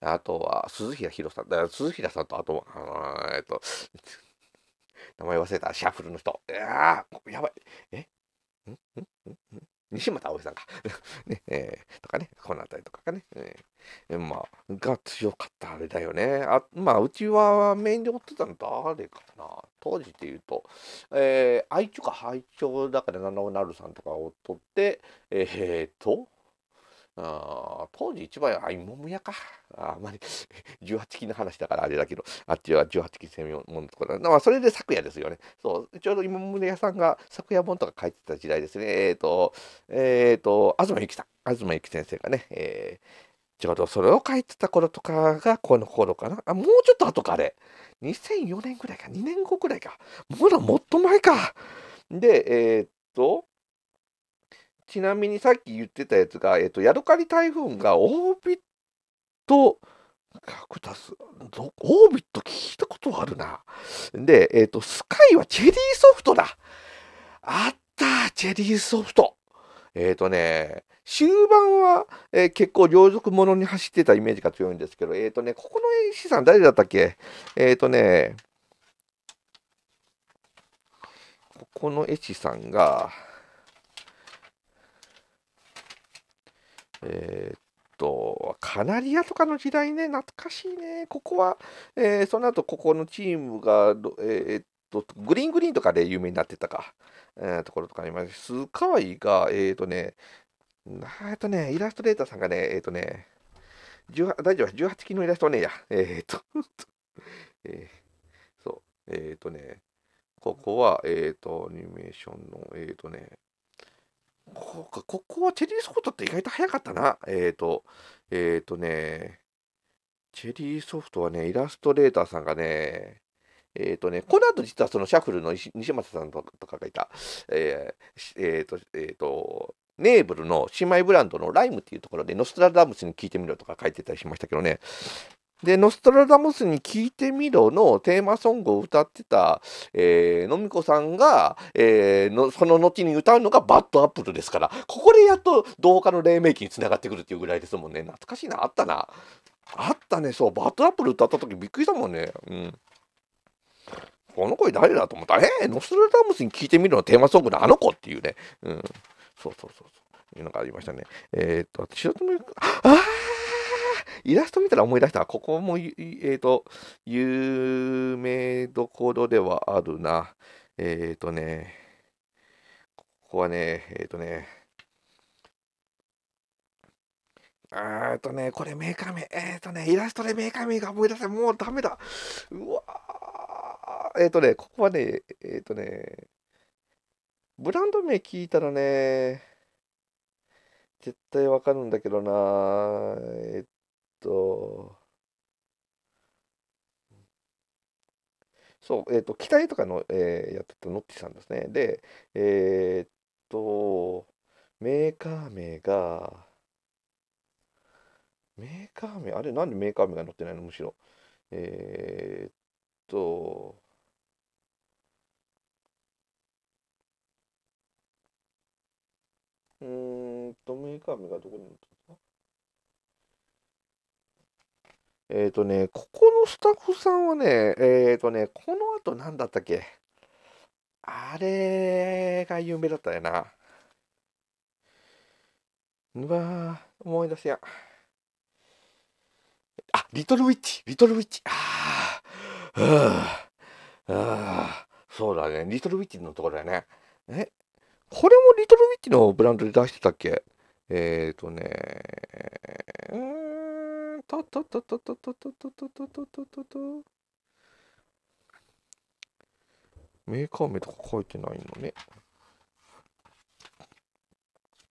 [SPEAKER 1] あとは、鈴平博さん、だ鈴平さんと、あとは、えっ、ー、と、名前忘れた、シャッフルの人。いややばい。えんんんん 西本葵さんか。ね、えー、とかね、この辺りとかがね、えー、まあ、が強かったあれだよね。あまあ、うちはメインで追ってたの誰かな。当時っていうと、えー、愛知か愛知だから七尾なるさんとかをとって、えー、っと、あ当時一番は芋むやかああまり18 金の話だからあれだけどあっちは18金専門のところだ、まあ、それで昨夜ですよねそうちょうど芋む屋さんが昨夜本とか書いてた時代ですねえっ、ー、とえっ、ー、と東由紀さん東由紀先生がね、えー、ちょうどそれを書いてた頃とかがこの頃かなあもうちょっと後かあれ2004年ぐらいか2年後ぐらいかまだもっと前かでえっ、ー、とちなみにさっき言ってたやつが、えっと、ヤドカリ台風がオービット、カクタス、オービット聞いたことあるな。で、えっと、スカイはチェリーソフトだ。あったチェリーソフト。えっ、とね、終盤は、えー、結構両族ものに走ってたイメージが強いんですけど、えっ、ー、とね、ここの絵シさん誰だったっけえっ、とね、ここの絵師さんが、えー、っと、カナリアとかの時代ね、懐かしいね。ここは、えー、その後ここのチームが、えー、っと、グリーングリーンとかで有名になってたか、えー、ところとかありますスカいが、えー、っとね、えっとね、イラストレーターさんがね、えっとね、大丈夫、18期のイラストねえや。えっと、えー、そう、えっとね、ここは、えっと、アニメーションの、えっとね、ここここはチェリーソフトって意外と早かったな。えっ、ー、と、えっ、ー、とね、チェリーソフトはね、イラストレーターさんがね、えっ、ー、とね、この後実はそのシャッフルの西松さんとかがいた、えっ、えー、と、えっ、と、ネーブルの姉妹ブランドのライムっていうところでノストラダムスに聞いてみろとか書いてたりしましたけどね、で、ノストラダムスに聞いてみろのテーマソングを歌ってた、えー、のみこさんが、えー、の、その後に歌うのがバッドアップルですから、ここでやっと動画の黎明期につながってくるっていうぐらいですもんね。懐かしいな、あったな。あったね、そう、バッドアップル歌った時びっくりしたもんね。うん。この声誰だと思ったえー、ノストラダムスに聞いてみろのテーマソングのあの子っていうね。うん。そうそうそうそう。いうのがありましたね。えー、っと、私は、ああイラスト見たら思い出したここも、えっ、ー、と、有名どころではあるな。えっ、ー、とね、ここはね、えっ、ー、とね、えっとね、これメーカー名、えっ、とね、イラストでメーカー名が思い出せ、もうダメだ。うわえっ、とね、ここはね、えっ、とね、ブランド名聞いたらね、絶対わかるんだけどなえっと、そう、えっ、ー、と、機体とかの、えー、やってたノッチさんですね。で、えっと、メーカー名が、メーカー名、あれなんでメーカー名が載ってないのむしろ。えー、っと、うーんと、メーカー名がどこに載ってえっ、ー、とね、ここのスタッフさんはね、えっ、ー、とね、この後何だったっけあれが有名だったよな。うわぁ、思い出せや。あ、リトルウィッチ、リトルウィッチ。ああ、ああ、そうだね、リトルウィッチのところだよね。え、これもリトルウィッチのブランドで出してたっけえっ、ー、とね、うんとととととととととととメーカー名とか書いてないのね。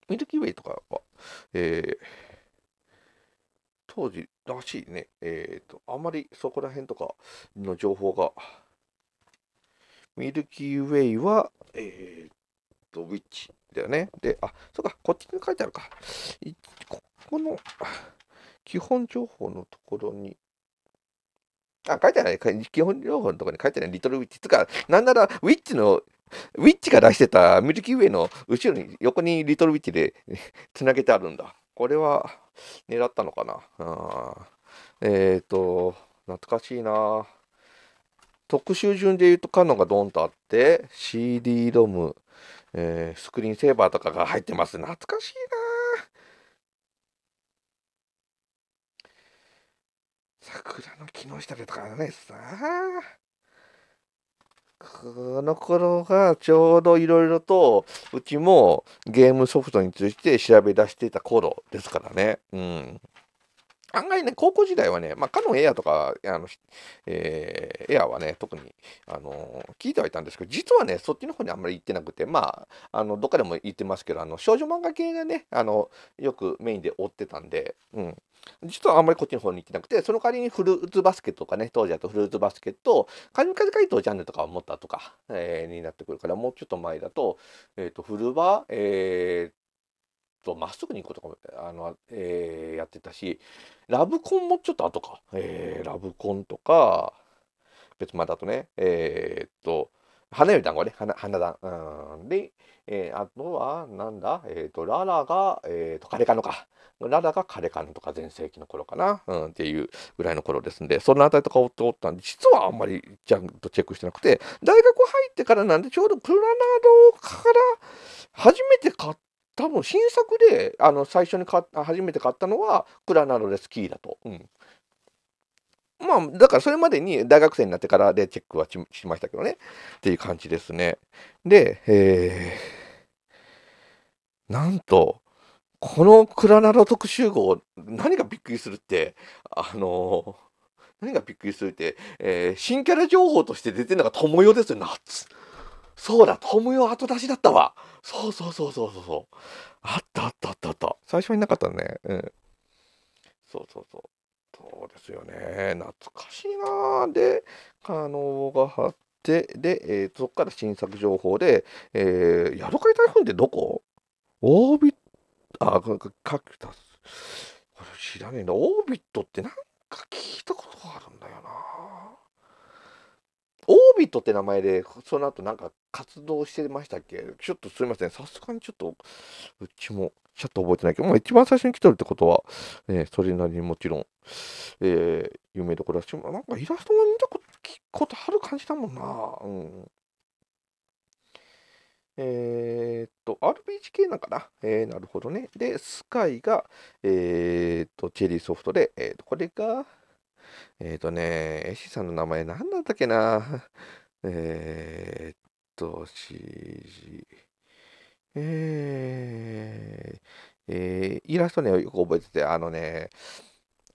[SPEAKER 1] ミルキーウェイとかは、えー、当時らしいね、えっ、ー、と、あまりそこら辺とかの情報が、ミルキーウェイは、えっ、ー、と、ウィッチだよね。で、あ、そっか、こっちに書いてあるか。ここの、基本情報のところに、あ、書いてない、基本情報のところに書いてない、リトルウィッチ。つか、なんなら、ウィッチの、ウィッチが出してたミルキーウェイの後ろに、横にリトルウィッチでつなげてあるんだ。これは、狙ったのかな。あえっ、ー、と、懐かしいな。特集順で言うとカノンがドンとあって、CD ロム、えー、スクリーンセーバーとかが入ってます。懐かしいな。桜の木の下でとかねさこの頃がちょうどいろいろとうちもゲームソフトについて調べ出してた頃ですからねうん案外ね、高校時代はね、まあ、カノンエアとか、あの、えー、エアはね、特に、あの聞いてはいたんですけど、実はね、そっちの方にあんまり行ってなくて、まあ、あの、どっかでも言ってますけど、あの、少女漫画系がね、あの、よくメインで追ってたんで、うん。実はあんまりこっちの方に行ってなくて、その代わりにフルーツバスケとかね、当時だとフルーツバスケと、カニカジカイトジャンルとかを持ったとか、えー、になってくるから、もうちょっと前だと、えっ、ー、と、フルバ、えっ、ー、とまっすぐに行くとかもあの、えー、やってたしラブコンもちょっと後か、えー、ラブコンとか別まだとねえー、っと花より団子ね花花団うんで、えー、あとはなんだえっ、とララが、えっ、とカレカノかララがカレカノとか全盛期の頃かな、うん、っていうぐらいの頃ですんでそのあたりとかをおったんで実はあんまりちゃんとチェックしてなくて大学入ってからなんでちょうどクラナードから初めて買っ多分新作であの最初に買初めて買ったのは「クラナドレスキー」だと。うんまあ、だからそれまでに大学生になってからでチェックはしましたけどね。っていう感じですね。で、えー、なんと、このクラナド特集号、何がびっくりするって、あのー、何がびっくりするって、えー、新キャラ情報として出てるのが友よですよ、夏。そうだ、トム用後出しだったわ。そうそうそうそうそうあったあったあったあった。最初になかったね。うん。そうそうそう。そうですよね。懐かしいなで、可能が貼って、で、えー、そこから新作情報で、えー、ヤドカリ台風ってどこオービット、あ、か、か、ュタす。これ知らねえんだ。オービットってなんか聞いたことがあるんだよな。オービットって名前で、その後なんか活動してましたっけちょっとすみません。さすがにちょっと、うちも、ちょっと覚えてないけど、まあ、一番最初に来てるってことは、ね、それなりにもちろん、えー、有名どころだし、なんかイラストも見たことことある感じだもんな。うん。えー、っと、RPGK なんかな。えー、なるほどね。で、スカイが、えー、っと、チェリーソフトで、えー、っと、これが、えっ、ー、とね、エシさんの名前何だったっけなえー、っと、し g えー、えー、イラストね、よく覚えてて、あのね、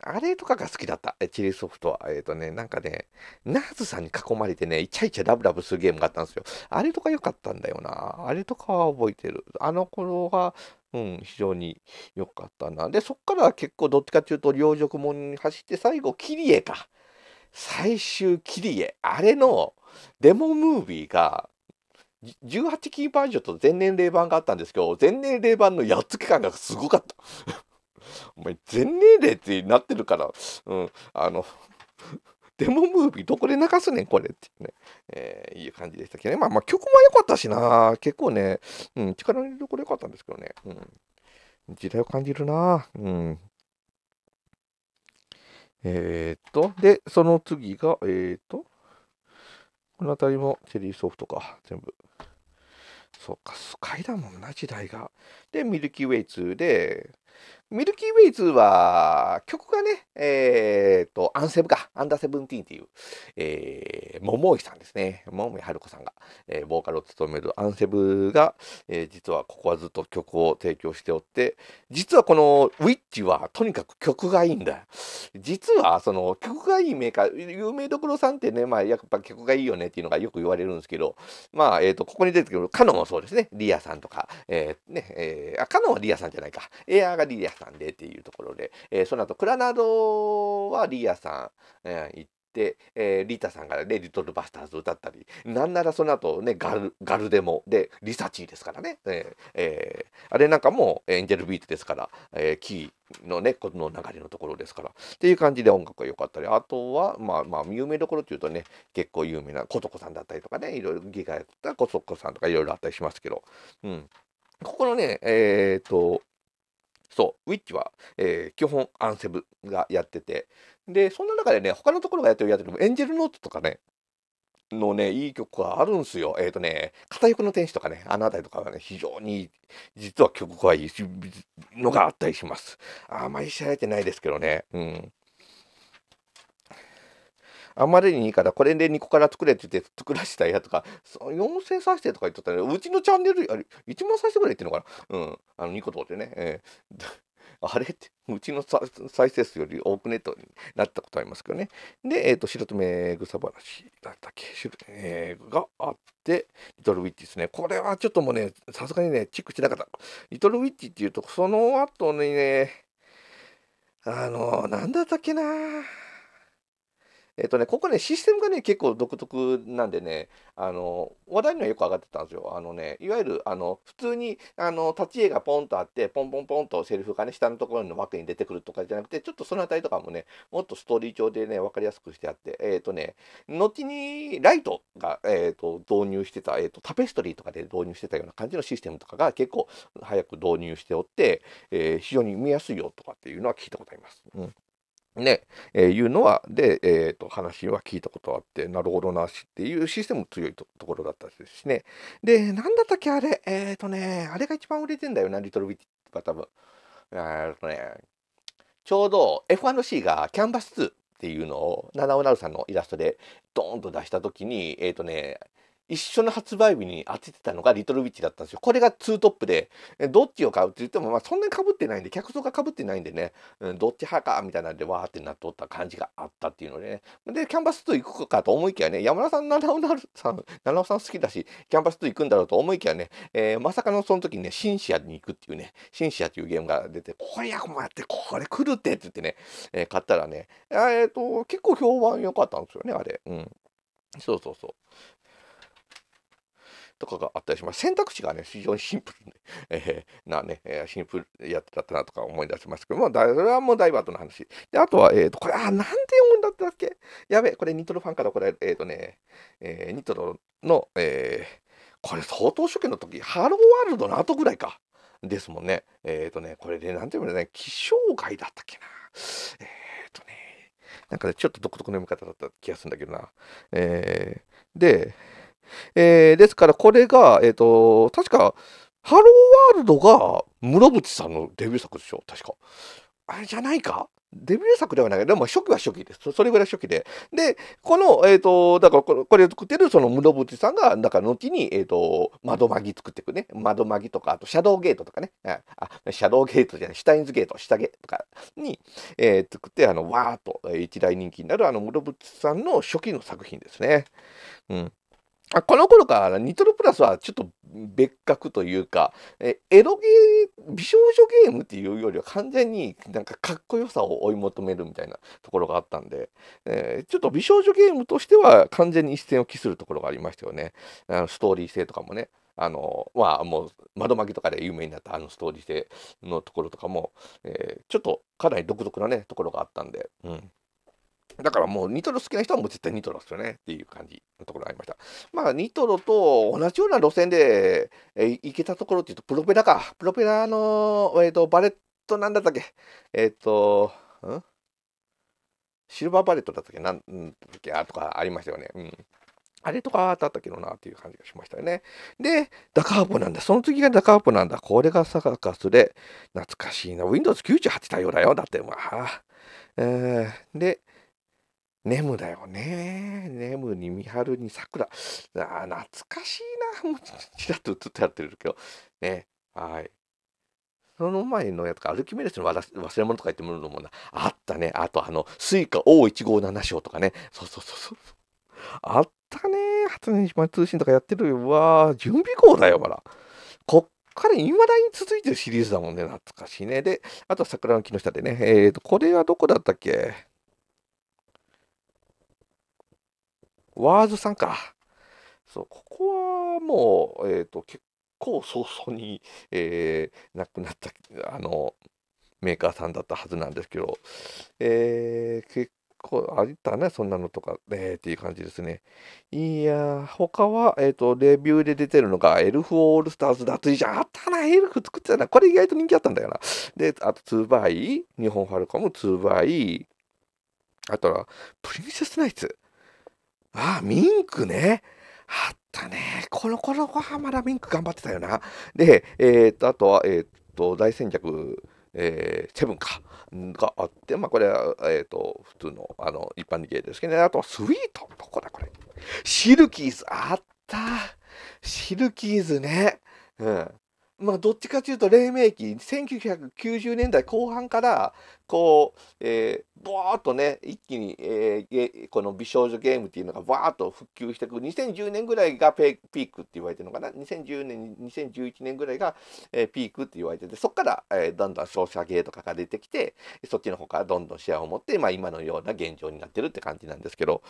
[SPEAKER 1] あれとかが好きだった。チリソフトは。えっ、ー、とね、なんかね、ナーズさんに囲まれてね、イチャイチャラブラブするゲームがあったんですよ。あれとか良かったんだよな。あれとかは覚えてる。あの頃は、うん、非常に良かったな。で、そっからは結構どっちかというと、両辱門に走って、最後、キリエか。最終キリエ。あれのデモムービーが、18期バージョンと全年齢版があったんですけど、全年齢版のやっつけ感がすごかった。お前、全年齢ってなってるから、うん、あの、デモムービーどこで流すねん、これっていうね、えー、いう感じでしたけどね。まあまあ曲も良かったしな、結構ね、うん、力の入れどころ良かったんですけどね。うん。時代を感じるな、うん。えー、っと、で、その次が、えー、っと、この辺りもチェリーソフトか、全部。そうか、スカイだもんな、時代が。で、ミルキーウェイ2で、ミルキーウェイ2は曲がね、えー、と、アンセブか、アンダーセブンティーンっていう、えー、桃井さんですね、桃井春子さんが、えー、ボーカルを務めるアンセブが、えー、実はここはずっと曲を提供しておって、実はこのウィッチはとにかく曲がいいんだ。実はその曲がいいメーカー、有名どころさんってね、まあやっぱ曲がいいよねっていうのがよく言われるんですけど、まあ、えっ、ー、と、ここに出てくるカノンもそうですね、リアさんとか、えー、ね、えー、あ、カノンはリアさんじゃないか、エアーががリーさんでっていうところで、えー、その後、クラナドはリリアさん、えー、行って、えー、リタさんがね、リトルバスターズ歌ったり、なんならその後ね、ガル、ガルデモで、リサチーですからね、えー、えー、あれなんかもエンジェルビートですから、えー、キーのね、この流れのところですから、っていう感じで音楽が良かったり、あとは、まあまあ、有名どころっていうとね、結構有名なコトコさんだったりとかね、いろいろギガやったコトコさんとかいろいろあったりしますけど、うん。ここのね、えっ、ー、と、そう、ウィッチは、えー、基本アンセムがやってて、で、そんな中でね、他のところがやってるやつでも、エンジェルノートとかね、のね、いい曲があるんすよ。えっ、ー、とね、片翼の天使とかね、あの辺りとかはね、非常に、実は曲がいいのがあったりします。あんまり知られてないですけどね。うん。あまりにいいからこれで2個から作れって言って作らせたやとか4000再生とか言っとったら、ね、うちのチャンネルあれ1万再生ぐらい言ってんのかなうんあの2個通ってね、えー あれって、うちの再生数より多くねとなったことありますけどね。で、えっ、ー、と、白留草話だったっけ、えー、があって、リトルウィッチですね。これはちょっともうね、さすがにね、チェックしてなかった。リトルウィッチっていうと、その後にね、あの、なんだったっけなえっ、とね、ここね、システムがね、結構独特なんでね、あの、話題にはよく上がってたんですよ。あのね、いわゆる、あの、普通に、あの、立ち絵がポンとあって、ポンポンポンとセリフがね、下のところの枠に出てくるとかじゃなくて、ちょっとそのあたりとかもね、もっとストーリー調でね、わかりやすくしてあって、えっ、ー、とね、後にライトが、えっ、ー、と、導入してた、えっ、と、タペストリーとかで導入してたような感じのシステムとかが結構早く導入しておって、え非常に見やすいよとかっていうのは聞いたことあります。うんね、えー、いうのは、で、えっ、ー、と、話は聞いたことあって、なるほどな、しっていうシステム強いところだったですしね。で、なんだったっけ、あれ、えっ、ー、とね、あれが一番売れてんだよな、リトルビッとか多分。えっとね、ちょうど F1C がキャンバス2っていうのを、七尾なるさんのイラストでドーンと出したときに、えっ、とね、一緒の発売日に当ててたのがリトルウィッチだったんですよ。これがツートップで、どっちを買うって言っても、まあ、そんなにかぶってないんで、客層がかぶってないんでね、うん、どっち派かみたいなんで、わーってなっとった感じがあったっていうので、ね、で、キャンバス2行くかと思いきやね、山田さん、七尾さん、七尾さん好きだし、キャンバス2行くんだろうと思いきやね、えー、まさかのその時にね、シンシアに行くっていうね、シンシアっていうゲームが出て、これや、こうやって、これ来るってって言ってね、えー、買ったらね、えっ、と、結構評判良かったんですよね、あれ。うん。そうそうそう。とかがあったりします。選択肢がね、非常にシンプル、えー、なね、シンプルやってたなとか思い出しますけども、それはもうダイバートの話。で、あとは、えっ、ー、と、これ、あ、なんて読むんだったっけやべこれニトロファンからこれ、えっ、ー、とね、えー、ニトロの、えー、これ相当初期の時、ハローワールドの後ぐらいか。ですもんね。えっ、ー、とね、これで、なんて読むんだね、気象外だったっけな。えっ、ー、とね、なんかね、ちょっと独特の読み方だった気がするんだけどな。えー、で、えー、ですからこれが、えっ、ー、と、確か、ハローワールドが室渕さんのデビュー作でしょ確か。あれじゃないかデビュー作ではないけど、でも初期は初期です。それぐらい初期で。で、この、えっ、ー、と、だからこれを作ってるその室渕さんが、だから後に、えっ、ー、と、窓紛作っていくね。窓紛とか、あとシャドウゲートとかね。あ、シャドウゲートじゃない、シュタインズゲート、下ゲとかに、えー、作って、あの、わーっと一大人気になる、あの、室渕さんの初期の作品ですね。うん。この頃からニトロプラスはちょっと別格というか、えエロゲー、美少女ゲームっていうよりは完全になんかかっこよさを追い求めるみたいなところがあったんで、えー、ちょっと美少女ゲームとしては完全に一線を期するところがありましたよね。あのストーリー性とかもね。あのまあもう窓巻きとかで有名になったあのストーリー性のところとかも、えー、ちょっとかなり独特なねところがあったんで、うん、だからもうニトロ好きな人はもう絶対ニトロですよねっていう感じのところがありました。まあニトロと同じような路線で、え行けたところっていうとプロペラか。プロペラの、えーと、バレットなんだったっけえっ、ー、と、んシルバーバレットだったっけなんだっけあとかありましたよね。うんあれとかだったけどなっていう感じがしましたよね。で、ダカーポなんだ。その次がダカーポなんだ。これがサガカスで、懐かしいな。Windows 98対応だよ。だって、まあ。えー、で、ネムだよね。ネムに三春に桜。ああ、懐かしいな。もうちらっと映ってやってるけど。ね。はい。その前のやつか、アルキメデスの忘れ物とか言ってもるのもな。あったね。あと、あの、スイカ O157 章とかね。そうそうそうそう。あったね。初音島通信とかやってるよ。わ準備校だよ、ほら。こっから未だに続いてるシリーズだもんね。懐かしいね。で、あと桜の木の下でね。えっ、ー、と、これはどこだったっけワーズさんか。そう、ここはもう、えっ、ー、と、結構早々に、えー、亡くなった、あの、メーカーさんだったはずなんですけど、えー、結構、あったね、そんなのとか、えー、っていう感じですね。いや他は、えっ、ー、と、レビューで出てるのが、エルフオールスターズ脱衣じゃん。あったな、エルフ作ってたな。これ意外と人気あったんだよな。で、あと、2バイ、日本ファルコム2バイ、あとは、プリンセスナイツ。ああ、ミンクね。あったね。コロコロごはまだミンク頑張ってたよな。で、えー、っと、あとは、えー、っと、大戦略、えー、セブンか。があって、まあ、これは、えっ、と、普通の、あの、一般芸ですけどね。あとは、スイート。どこだ、これ。シルキーズ。あった。シルキーズね。うん。まあ、どっちかというと黎明期1990年代後半からこう、えー、ボーっとね一気に、えー、この美少女ゲームっていうのがバーっと復旧していく2010年ぐらいがピークって言われてるのかな2010年2011年ぐらいが、えー、ピークって言われててそこから、えー、だんだん照射ゲーとかが出てきてそっちの方からどんどんシェアを持って、まあ、今のような現状になってるって感じなんですけど。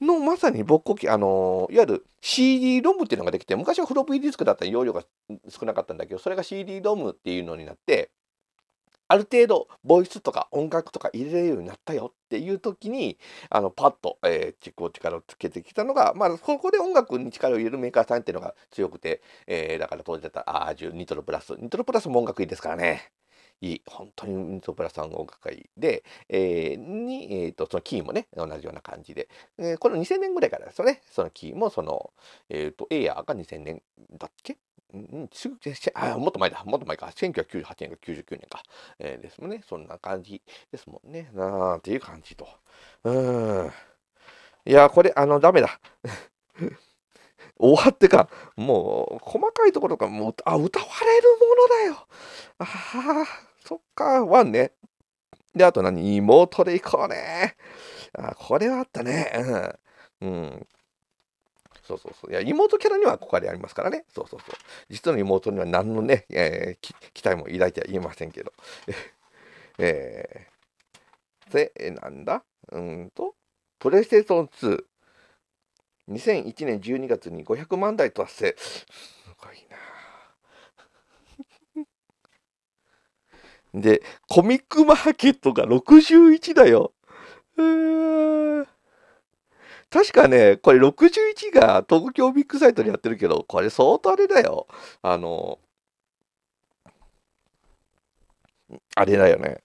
[SPEAKER 1] のまさに勃起器、あのー、いわゆる CD ロムっていうのができて、昔はフロッピーディスクだったら容量が少なかったんだけど、それが CD ロムっていうのになって、ある程度ボイスとか音楽とか入れれるようになったよっていう時にあのパッと、えー、チッを力をつけてきたのがまあここで音楽に力を入れるメーカーさんっていうのが強くて、えー、だから当時だったらアージュニトロプラスニトロプラスも音楽いいですからねいい、本当にミソプラさん音楽会で、えー、に、えーと、そのキーもね、同じような感じで、えー、この2000年ぐらいからですよね、そのキーも、その、えっ、ー、と、エアーが2000年だっけうんあもっと前だ、もっと前か、1998年か99年か、えー、ですもんね、そんな感じですもんね、なーっていう感じと。うーん。いや、これ、あの、ダメだ。終わってか、もう、細かいところが、もう、あ、歌われるものだよ。あはは。そっか、ワンね。で、あと何妹で行こうね。あ、これはあったね。うん。そうそうそう。いや、妹キャラにはここでありますからね。そうそうそう。実の妹には何のね、えー、期待も抱いては言えませんけど。えー、で、なんだうんと、プレイステーション2。2001年12月に500万台達成。すごいな。で、コミックマーケットが61だよ。確かね、これ61が東京ビッグサイトでやってるけど、これ相当あれだよ。あの、あれだよね。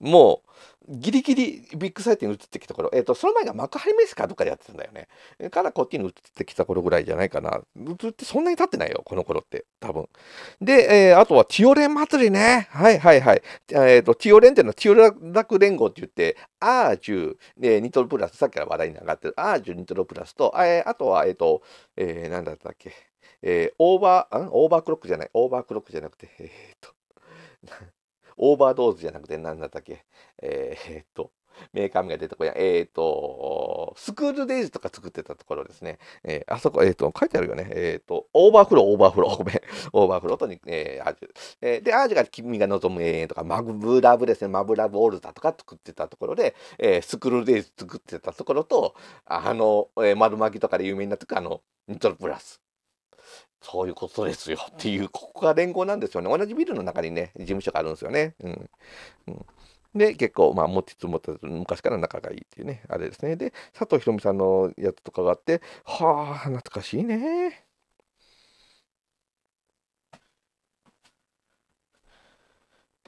[SPEAKER 1] もう、ギリギリビッグサイトに移ってきた頃、えっ、ー、と、その前が幕張メッセかどっかでやってたんだよね。からこっちに移ってきた頃ぐらいじゃないかな。移ってそんなに経ってないよ、この頃って、多分。で、えー、あとはティオレン祭りね。はいはいはい。えっ、ー、と、ティオレンっていうのはティオラク連合って言って、アージュ、えー、ニトロプラス、さっきから話題に上がってる、アージュニトロプラスと、えー、あとは、えっ、と、えー、なんだったっけ、えー、オーバー、んオーバークロックじゃない、オーバークロックじゃなくて、えっと、オーバードーズじゃなくて、何だったっけ、えー、えっと、メーカー名が出てこない。えっ、と、スクールデイズとか作ってたところですね。えー、あそこ、えっ、と、書いてあるよね。えっ、と、オーバーフロー、オーバーフロー、ごめん。オーバーフローとに、えー、アージュ。えで、アージュが君が望む永遠とか、マブラブですね、マブラブオールザとか作ってたところで、えスクールデイズ作ってたところと、あの、え丸巻きとかで有名になってくあの、ニトロプラス。そういうことですよっていう、ここが連合なんですよね。同じビルの中にね、事務所があるんですよね。うん。うん、で、結構、まあ、持ちつ持たず、昔から仲がいいっていうね、あれですね。で、佐藤ひろみさんのやつとかがあって、はあ、懐かしいね。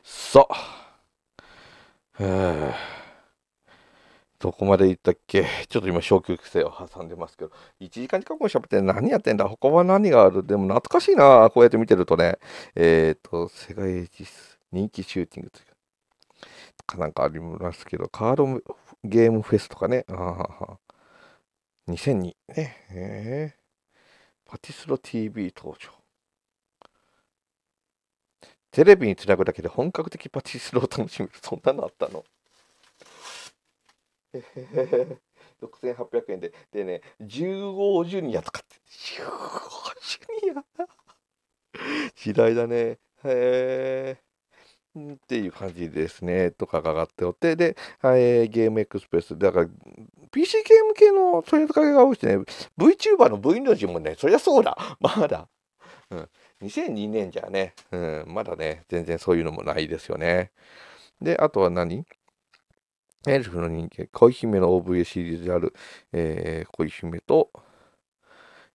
[SPEAKER 1] そう。はあどこまで行ったっけちょっと今、小休憩を挟んでますけど、1時間近くも喋って何やってんだ他は何があるでも懐かしいなこうやって見てるとね。えっ、ー、と、世界一人気シューティングというか、なんかありますけど、カードゲームフェスとかね。あは2002ね。えー、パティスロ TV 登場。テレビにつなぐだけで本格的パティスロを楽しめる。そんなのあったの6800 円ででね10号ジュニアとかって10号ジュニア 時代だねへえっていう感じですねとかが上がっておってで、はい、ゲームエクスプレスだから PC ゲーム系の取り扱いが多いしね VTuber の V の字もねそりゃそうだ まだ、うん、2002年じゃね、うん、まだね全然そういうのもないですよねであとは何エルフの人間、恋姫の OVA シリーズである、えー、恋姫と、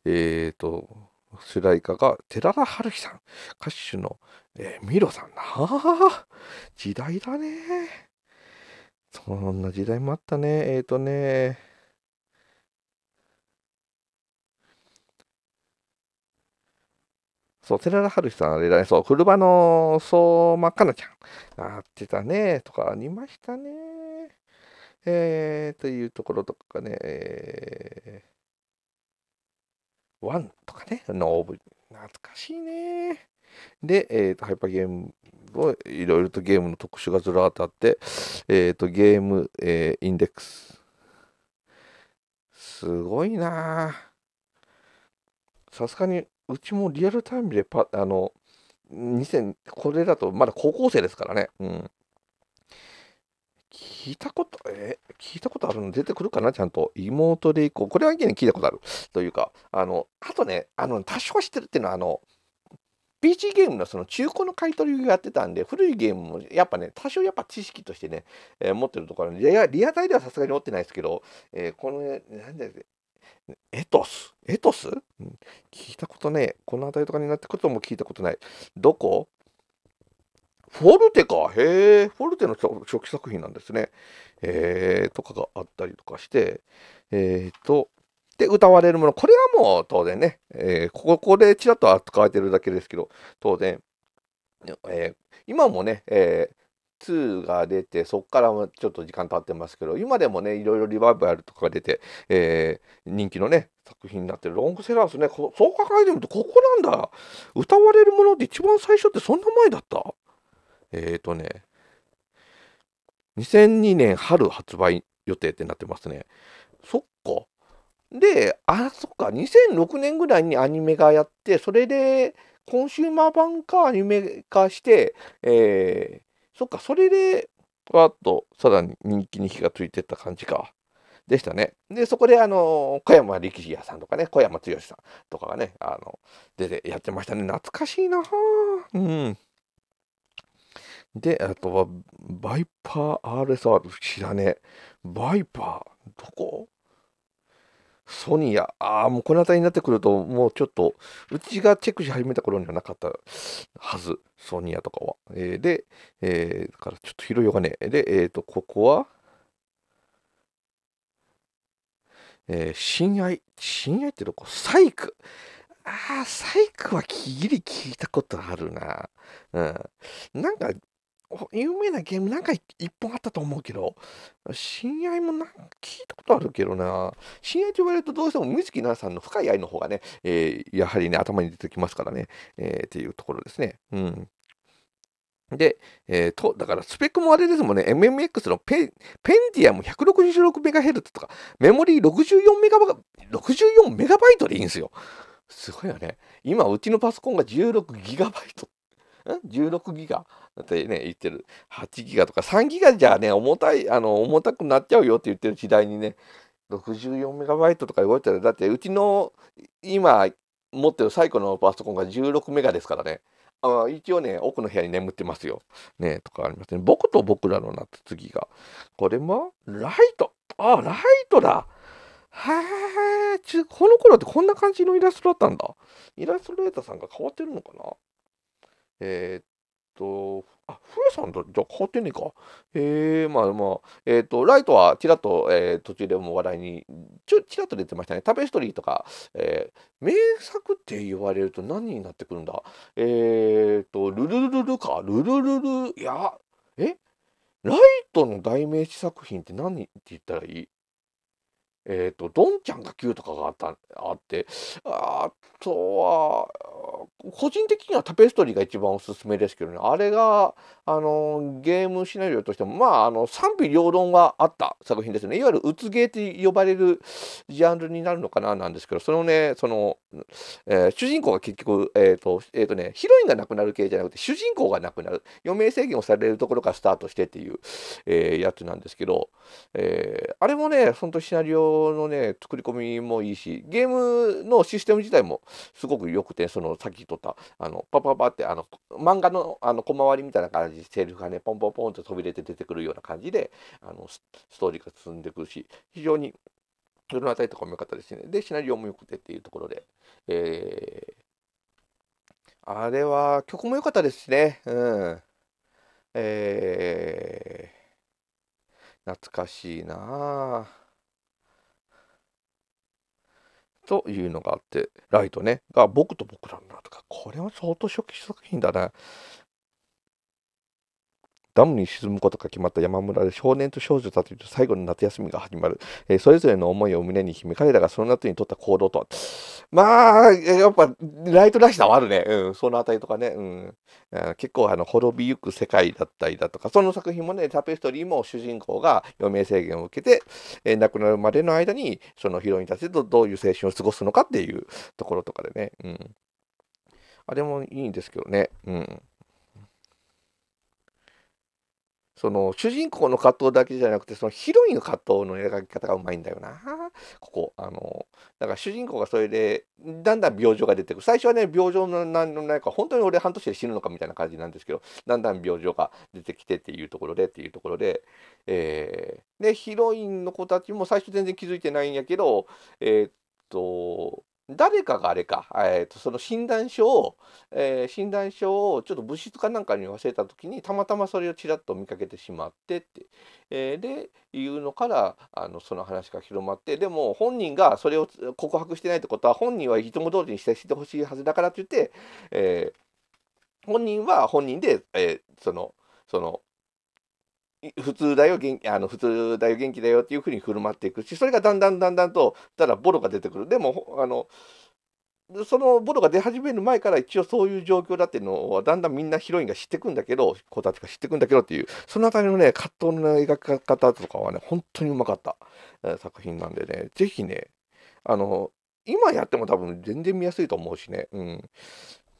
[SPEAKER 1] えっ、ー、と、主題歌が寺田春樹さん、歌手の、えー、ミロさんな。時代だね。そんな時代もあったね。えっ、ー、とね。そう、寺田春樹さん、あれだね。そう、車のそう、真っ赤なちゃん。あってたね。とかありましたね。えー、というところとかね、えー、1とかね、ノーブ、懐かしいね。で、えーと、ハイパーゲームをいろいろとゲームの特殊がずらっとあって、えーと、とゲーム、えー、インデックス。すごいなさすがにうちもリアルタイムでパあの2000これだとまだ高校生ですからね。うん聞いたこと、え聞いたことあるの出てくるかなちゃんと。妹でいこう。これは意に聞いたことある。というか、あの、あとね、あの、多少知ってるっていうのは、あの、PC ゲームのその中古の買い取りをやってたんで、古いゲームもやっぱね、多少やっぱ知識としてね、えー、持ってるところリア、リアタイではさすがに持ってないですけど、えー、この、ね、なんだエトスエトス、うん、聞いたことねえ。この辺りとかになってくるとも聞いたことない。どこフォルテかへえ、フォルテの初期作品なんですね。えー、とかがあったりとかして、えっ、ー、と、で、歌われるもの、これはもう当然ね、えー、ここでちらっと扱われてるだけですけど、当然、えー、今もね、えー、2が出て、そこからもちょっと時間経ってますけど、今でもね、いろいろリバイバルとか出て、えー、人気のね、作品になってるロングセラーですね。そう考えてみると、ここなんだ。歌われるものって一番最初ってそんな前だったえっ、ー、とね、2002年春発売予定ってなってますね。そっか。で、あ、そっか、2006年ぐらいにアニメ化やって、それで、コンシューマー版かアニメ化して、えー、そっか、それで、わっと、さらに人気に火がついてった感じか。でしたね。で、そこで、あの、小山力士屋さんとかね、小山剛さんとかがね、あの、出てやってましたね。懐かしいなうん。で、あとは、バイパー RSR、知らねえ。バイパー、どこソニア、ああ、もうこの辺りになってくると、もうちょっと、うちがチェックし始めた頃にはなかったはず、ソニアとかは。えー、で、えー、だからちょっと広いよがねえ。で、えっ、ー、と、ここは、えー、親愛、親愛ってどこサイク。ああ、サイクはきり聞いたことあるな。うん。なんか、有名なゲームなんか一本あったと思うけど、親愛もな聞いたことあるけどな、親愛と言われるとどうしても水木奈々さんの深い愛の方がね、えー、やはりね、頭に出てきますからね、えー、っていうところですね。うん。で、えー、と、だからスペックもあれですもんね、MMX のペペンディアも 166MHz とか、メモリー 64MB、64MB でいいんですよ。すごいよね。今、うちのパソコンが 16GB っ16ギガだってね、言ってる。8ギガとか3ギガじゃね、重たい、あの、重たくなっちゃうよって言ってる時代にね、64メガバイトとか言われたら、だってうちの今持ってる最古のパソコンが16メガですからね。あ一応ね、奥の部屋に眠ってますよ。ねとかありますね。僕と僕らのなっ次が。これもライト。あ、ライトだ。へー。この頃ってこんな感じのイラストだったんだ。イラストレーターさんが変わってるのかなえー、っと、あ、古谷さんとじゃ変わってねえか。へえ、まあまあ、えー、っと、ライトはちらっと、えー、途中でも話題に、ちょ、ちらっと出てましたね。タペストリーとか、えー、名作って言われると何になってくるんだえっと、ルルルルルか、ルルルル、いや、えライトの代名詞作品って何って言ったらいいえっ、ー、と、ドンちゃんが9とかがあったあって、あとは、個人的にはタペストリーが一番おすすめですけどね、あれが、あのゲームシナリオとしても、まあ、あの賛否両論はあった作品ですねいわゆる「うつゲー」って呼ばれるジャンルになるのかななんですけどそのねその、えー、主人公が結局、えーとえーとね、ヒロインが亡くなる系じゃなくて主人公が亡くなる余命制限をされるところからスタートしてっていう、えー、やつなんですけど、えー、あれもね本当シナリオのね作り込みもいいしゲームのシステム自体もすごく良くてそのさっき撮ったあのパパパってあの漫画のあの小回りみたいな感じじセリフがね、ポンポンポンと飛び出て出てくるような感じで、あのストーリーが進んでくるし、非常に、そのあたりとかも良かったですね。で、シナリオも良くてっていうところで、えー、あれは曲も良かったですしね、うん。えー、懐かしいなというのがあって、ライトね、が僕と僕らのなとか、これは相当初期作品だな。ダムに沈むことが決まった山村で少年と少女たちと最後の夏休みが始まる、えー、それぞれの思いを胸に秘め彼らがその夏にとった行動とはまあやっぱライトらしさはあるね、うん、そのあたりとかね、うん、結構あの滅びゆく世界だったりだとかその作品もねタペストリーも主人公が余命制限を受けて、えー、亡くなるまでの間にそのヒロインたちとどういう青春を過ごすのかっていうところとかでね、うん、あれもいいんですけどね、うんその主人公の葛藤だけじゃなくてそのヒロインの葛藤の描き方がうまいんだよなここあのだから主人公がそれでだんだん病状が出てくる最初はね病状の何のないか本当に俺半年で死ぬのかみたいな感じなんですけどだんだん病状が出てきてっていうところでっていうところで、えー、でヒロインの子たちも最初全然気づいてないんやけどえー、っと誰かがあれか、えーと、その診断書を、えー、診断書をちょっと物質かなんかに忘れた時にたまたまそれをちらっと見かけてしまってって、えー、でいうのからあのその話が広まってでも本人がそれを告白してないってことは本人はいつも通りにしてほしいはずだからって言って、えー、本人は本人で、えー、そのその普通だよ元気あの普通だよ元気だよっていうふうに振る舞っていくしそれがだんだんだんだんとただボロが出てくるでもあのそのボロが出始める前から一応そういう状況だっていうのはだんだんみんなヒロインが知ってくんだけど子たちが知ってくんだけどっていうそのあたりのね葛藤の描き方とかはね本当にうまかった、作品なんでね是非ねあの今やっても多分全然見やすいと思うしね、うん、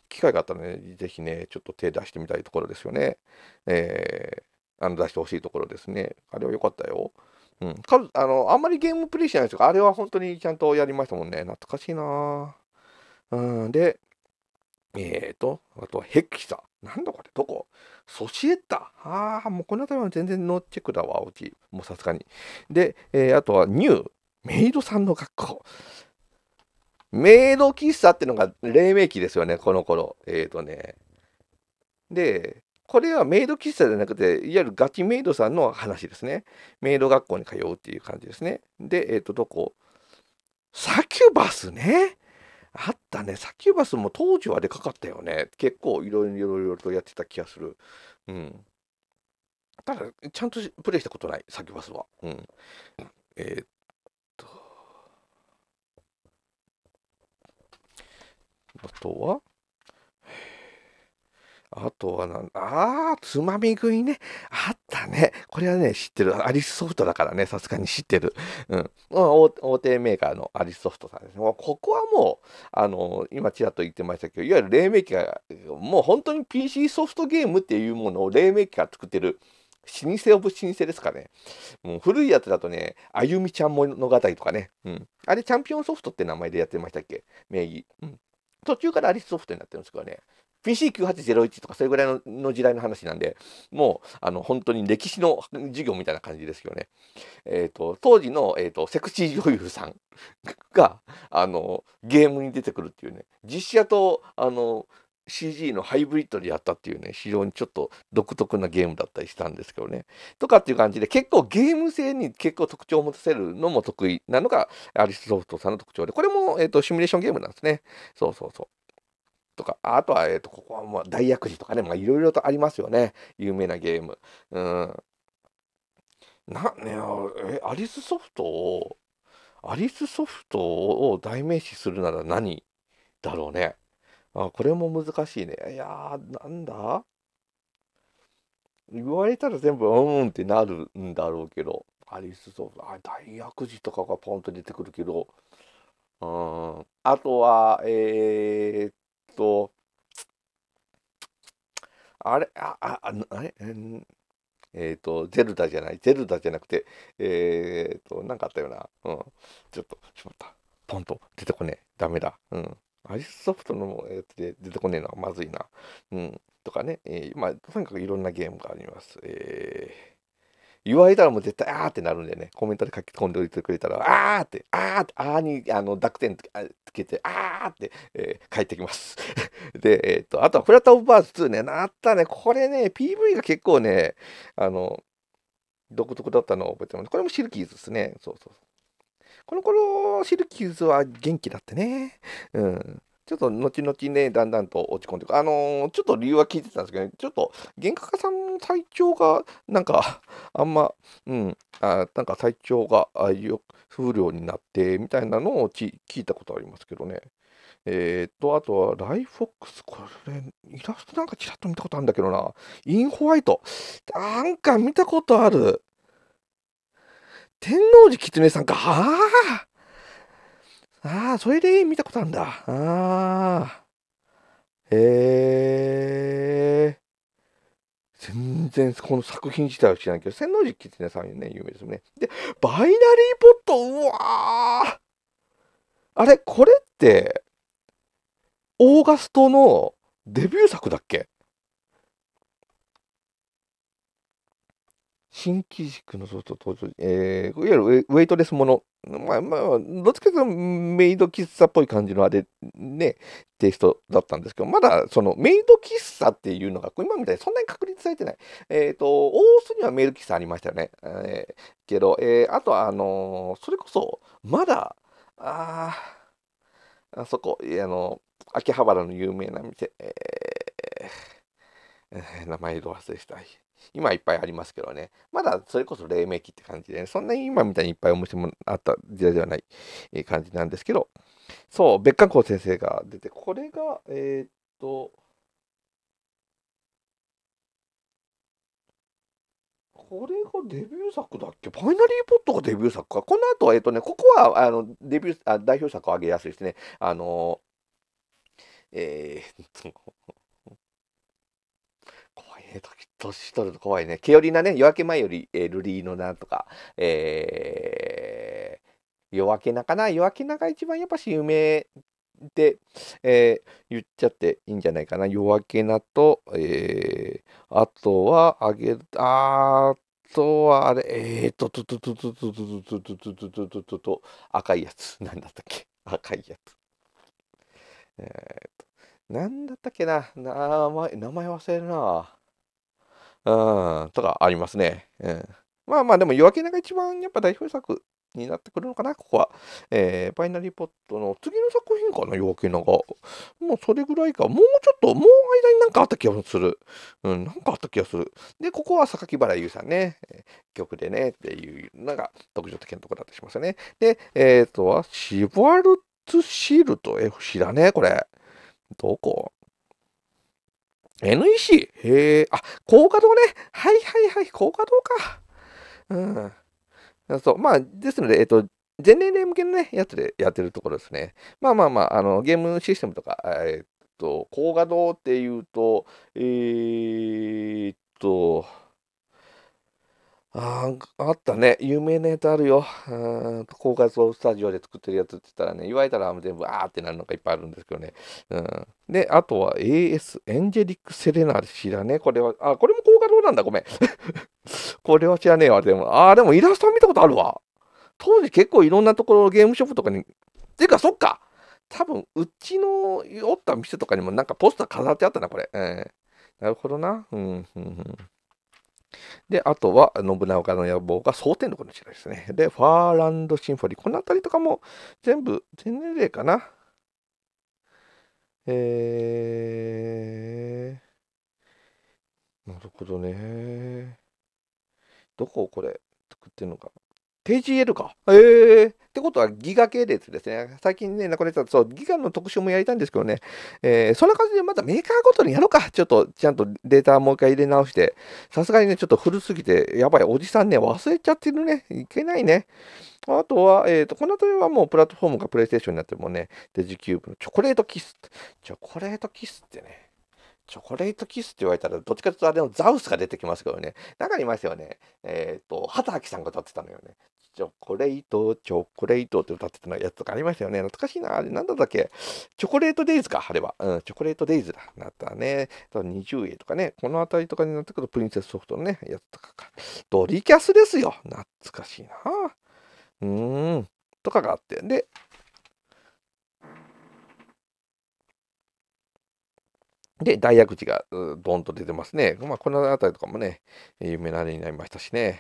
[SPEAKER 1] 機会があったらね是非ねちょっと手出してみたいところですよね。えーあの出してほしいところですね。あれは良かったよ。うん、かあのあんまりゲームプレイしないですけど、あれは本当にちゃんとやりましたもんね。懐かしいなうん、で、えっ、ー、と、あとはヘキサ。なんだこれどこソシエッタああ、もうこの辺りは全然ノーチェックだわ、うち。もうさすがに。で、えー、あとはニュー。メイドさんの学校。メイド喫茶ってのが黎明期ですよね、この頃。えっ、ー、とね。で、これはメイド喫茶じゃなくて、いわゆるガチメイドさんの話ですね。メイド学校に通うっていう感じですね。で、えっ、ー、と、どこサキュバスね。あったね。サキュバスも当時はでかかったよね。結構いろいろいろとやってた気がする。うん。ただ、ちゃんとプレイしたことない、サキュバスは。うん。えー、っと。あとはあとはなんああ、つまみ食いね。あったね。これはね、知ってる。アリスソフトだからね、さすがに知ってる。うん。大手メーカーのアリスソフトさんですね。ここはもう、あの、今ちらっと言ってましたけど、いわゆる黎明期が、もう本当に PC ソフトゲームっていうものを黎明期が作ってる。老舗オブ老舗ですかね。もう古いやつだとね、あゆみちゃん物語とかね。うん。あれ、チャンピオンソフトって名前でやってましたっけ名義。うん。途中からアリスソフトになってるんですけどね。PC9801 とかそれぐらいの時代の話なんで、もう、あの、本当に歴史の授業みたいな感じですよね。えっ、ー、と、当時の、えっ、ー、と、セクシー女優さん が、あの、ゲームに出てくるっていうね、実写と、あの、CG のハイブリッドでやったっていうね、非常にちょっと独特なゲームだったりしたんですけどね。とかっていう感じで、結構ゲーム性に結構特徴を持たせるのも得意なのが、アリスソフトさんの特徴で、これも、えっ、ー、と、シミュレーションゲームなんですね。そうそうそう。とか、あとは、えっ、ー、と、ここはもう大薬師とかね、まあいろいろとありますよね。有名なゲーム。うん。な、ね、え、アリスソフトを、アリスソフトを代名詞するなら何だろうね。あ、これも難しいね。いやー、なんだ言われたら全部、うんってなるんだろうけど。アリスソフト、あ、大薬事とかがポンと出てくるけど。うん。あとは、えー、と、あれ、あ、あ、あれ、えっ、ー、と、ゼルダじゃない、ゼルダじゃなくて、えっ、ー、と、なんかあったよな。うん。ちょっと、しまった。ポンと出てこねえ。ダメだ。うん。アイスソフトのやつで出てこねえな。まずいな。うん。とかね。えー、まあ、とにかくいろんなゲームがあります。えー言われたらもう絶対あーってなるんでね、コメントで書き込んでおいてくれたら、あーって、あーって、あーにあの濁点つけて、あーって、えー、帰ってきます。で、えー、っと、あとはフラットオブバーズ2ね、なったね、これね、PV が結構ね、あの、独特だったのを覚えてます。これもシルキーズですね。そうそう。この頃、シルキーズは元気だってね。うん。ちょっと後々ね、だんだんと落ち込んであのー、ちょっと理由は聞いてたんですけど、ね、ちょっと、原価家さんの体調が、なんか、あんま、うん、あなんか体調があよ風量になって、みたいなのを聞いたことありますけどね。えー、っと、あとは、ライフォックス、これ、イラストなんかちらっと見たことあるんだけどな。インホワイト。なんか見たことある。天王寺狐さんか。ああああ、それで見たことあるんだ。ああ。へえ。全然、この作品自体は知らないけど、千の寺キツネさんね、有名ですね。で、バイナリーポット、うわあれ、これって、オーガストのデビュー作だっけ新機軸のソフト登場、えー、いわゆるウェイトレスもの、まあまあ、どっちかというとメイド喫茶っぽい感じのあれ、ね、テイストだったんですけど、まだそのメイド喫茶っていうのが、今みたいにそんなに確立されてない。えっ、ー、と、大須にはメイド喫茶ありましたよね。えー、けど、えー、あとあのー、それこそ、まだ、ああそこ、あの、秋葉原の有名な店、えー、名前ど忘れしたい。今いっぱいありますけどね。まだそれこそ黎明期って感じで、ね、そんなに今みたいにいっぱいお店もあった時代ではない感じなんですけど、そう、別格好先生が出て、これが、えー、っと、これがデビュー作だっけファイナリーポットがデビュー作か。この後、は、えっ、とね、ここは、あの、デビュー、あ代表作を挙げやすいですね。あのー、えー、っと、えー、年取ると怖いね。毛よりなね、夜明け前より、えー、ルリーのなとか、えー、夜明けなかな、夜明けなが一番やっぱし名で、えー、言っちゃっていいんじゃないかな。夜明けなと、えー、あとは、あげ、あとは、あれ、えーと、と、と、と、と、と、と、と、と、と、と、と、と、と、と、赤いやつ。なんだったっけ赤いやつ。えーと、なんだったっけな名前、名前忘れるな。うん、とかありますね。うん、まあまあ、でも夜明けが一番やっぱ代表作になってくるのかな、ここは。えー、バイナリーポットの次の作品かな、夜明けが。もうそれぐらいか。もうちょっと、もう間になんかあった気がする。うん、なんかあった気がする。で、ここは榊原優さんね、えー、曲でね、っていうのが特徴的なところだったしますよね。で、えっ、ー、とは、シュワルツシールト、え、知らねえ、これ。どこ NEC? へえ、あ、高稼働ね。はいはいはい、高稼働か。うん。そう、まあ、ですので、えっと、全年齢向けのね、やつでやってるところですね。まあまあまあ、あのゲームシステムとか、えー、っと、高画堂っていうと、えー、っと、ああ、ったね。有名なやつあるよ。うん高画像スタジオで作ってるやつって言ったらね、言われたら全部あーってなるのがいっぱいあるんですけどね。うん、で、あとは AS、エンジェリック・セレナー氏だね。これは、あ、これも高画像なんだ。ごめん。これは知らねえわ。でも、ああ、でもイラスト見たことあるわ。当時結構いろんなところゲームショップとかに、てか、そっか。多分、うちのおった店とかにもなんかポスター飾ってあったな、これ。えー、なるほどな。うん、うん、うん。で、あとは、信長の野望が蒼天のこのいですね。で、ファーランドシンフォリー。この辺りとかも全部、全年齢かな。えー、なるほどね。どこをこれ作ってるのか。TGL か。えー。ってことはギガ系列ですね。最近ね、なくなっちゃった。そう、ギガの特集もやりたいんですけどね。えー、そんな感じでまたメーカーごとにやろうか。ちょっと、ちゃんとデータもう一回入れ直して。さすがにね、ちょっと古すぎて、やばい、おじさんね、忘れちゃってるね。いけないね。あとは、えっ、ー、と、この辺りはもうプラットフォームがプレイステーションになってるもんね。デジキューブのチョコレートキス。チョコレートキスってね。チョコレートキスって言われたら、どっちかというとあれのザウスが出てきますけどね。中にいますよね。えっ、ー、と、畑明さんが歌ってたのよね。チョコレート、チョコレートって歌ってたやつとかありましたよね。懐かしいな。あれなんだったっけチョコレートデイズか、あれは。うん、チョコレートデイズだ。なったね。20円とかね。この辺りとかになってくると、プリンセスソフトのね、やつとかか。ドリキャスですよ。懐かしいな。うーん。とかがあって。で、で、大悪地がドンと出てますね。まあ、この辺りとかもね、有名な例になりましたしね。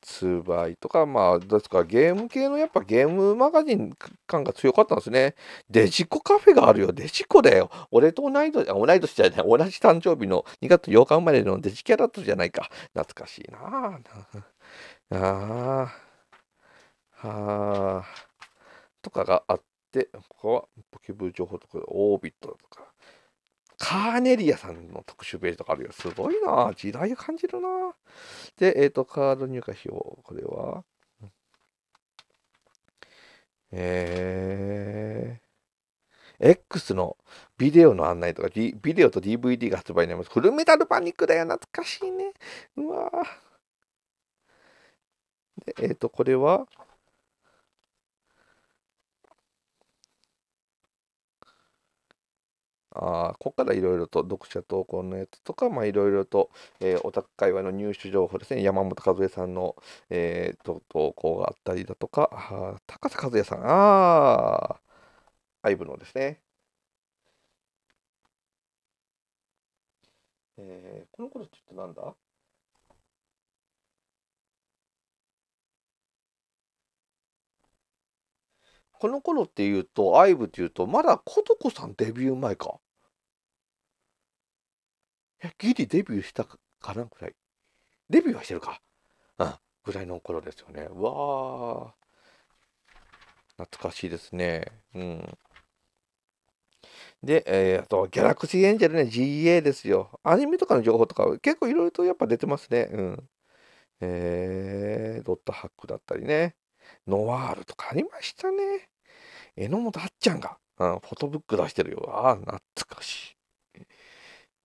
[SPEAKER 1] ツーバイとか、まあ、ですからゲーム系のやっぱゲームマガジン感が強かったんですね。デジコカフェがあるよ。デジコだよ。俺と同い年、同い年じゃない、同じ誕生日の2月8日生まれのデジキャラットじゃないか。懐かしいなあ。ああ。はあ。とかがあって、ここはポケブ情報とか、オービットとか。カーネリアさんの特集ページとかあるよ。すごいな時代を感じるなで、えっ、ー、と、カード入荷表。これは、えー、X のビデオの案内とか、D、ビデオと DVD が発売になります。フルメタルパニックだよ。懐かしいね。うわで、えっ、ー、と、これは、あここからいろいろと読者投稿のやつとか、まあ、いろいろと、えー、オタ界隈の入手情報ですね、山本和恵さんの、えー、投稿があったりだとか、高瀬和也さん、あアイブのですね。えー、この頃ちょっとなんだこの頃っていうと、アイブっていうと、まだことこさんデビュー前か。ギリデビューしたかなぐらい。デビューはしてるか。うん。ぐらいの頃ですよね。うわー。懐かしいですね。うん。で、えー、あと、ギャラクシーエンジェルね、GA ですよ。アニメとかの情報とか、結構いろいろとやっぱ出てますね。うん。えー、ドットハックだったりね。ノワールとかありましたね。榎本あっちゃんが、うん、フォトブック出してるよ。ああ、懐かしい。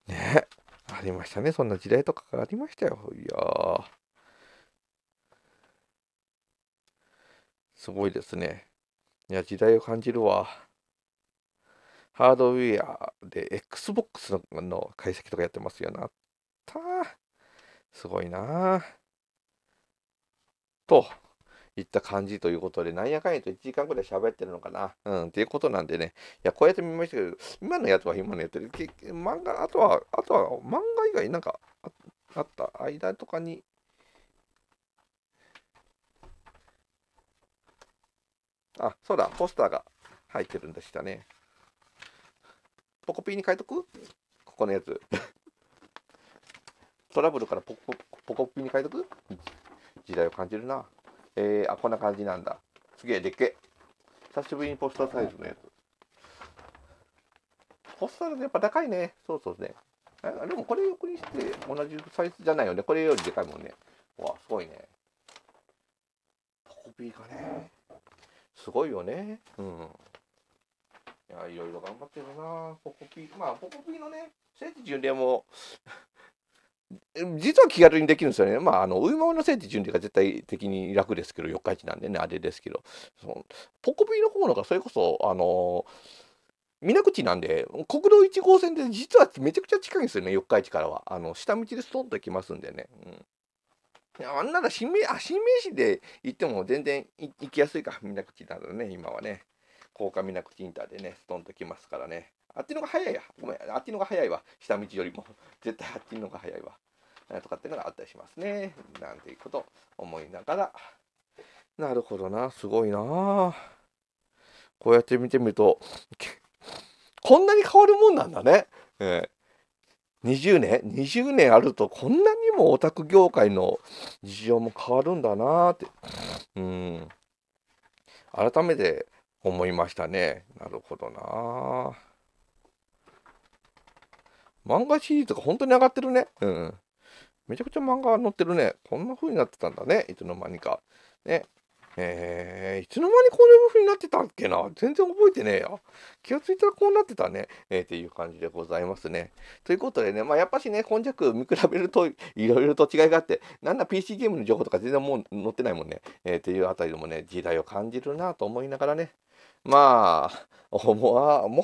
[SPEAKER 1] ねありましたね。そんな時代とかがありましたよ。いやー。すごいですね。いや、時代を感じるわ。ハードウェアで Xbox の解析とかやってますよな。ったすごいなと。いった感じということで、なんやかんやと1時間ぐらい喋ってるのかな。うん、っていうことなんでね。いや、こうやって見ましたけど、今のやつは今のやつて漫画、あとは、あとは漫画以外なんかあった間とかにあ、そうだ、ポスターが入ってるんでしたね。ポコピーに変えとくここのやつ。トラブルからポコポコピーに変えとく時代を感じるな。えー、あこんな感じなんだすげえでっけ久しぶりにポスターサイズのやつポスターやっぱ高いねそうそうねあでもこれ横にして同じサイズじゃないよねこれよりでかいもんねわすごいねポコピーがねすごいよねうんいやいろいろ頑張ってるなポコピーまあポコピーのね聖地巡礼も実は気軽にできるんですよね。まあ、あの、お芋の聖地巡礼が絶対的に楽ですけど、四日市なんでね、あれですけど、そのポコビの方のが、それこそ、あの水口なんで、国道1号線で実はめちゃくちゃ近いんですよね、四日市からは。あの、下道でストンと行きますんでね。うんあんなら新名あ新名市で行っても全然行きやすいか、みな口なのね、今はね。高架みな口インターでね、ストンと来ますからね。あっちのが早いや。ごめん、あっちのが早いわ。下道よりも。絶対あっちのが早いわ。とかっていうのがあったりしますね。なんていうことを思いながら。なるほどな、すごいな。こうやって見てみると、こんなに変わるもんなんだね。えー、20年 ?20 年あるとこんなにもオタク業界の事情も変わるんだなって。うん。改めて思いましたね。なるほどな。漫画シリーズが本当に上がってるね。うん。めちゃくちゃ漫画載ってるね。こんな風になってたんだね。いつの間にか。ね。えー、いつの間にこういう風になってたっけな全然覚えてねえや。気がついたらこうなってたね。えー、っていう感じでございますね。ということでね、まあやっぱしね、今弱見比べるといろいろと違いがあって、なんだ PC ゲームの情報とか全然もう載ってないもんね。えー、っていうあたりでもね、時代を感じるなと思いながらね。まあ、も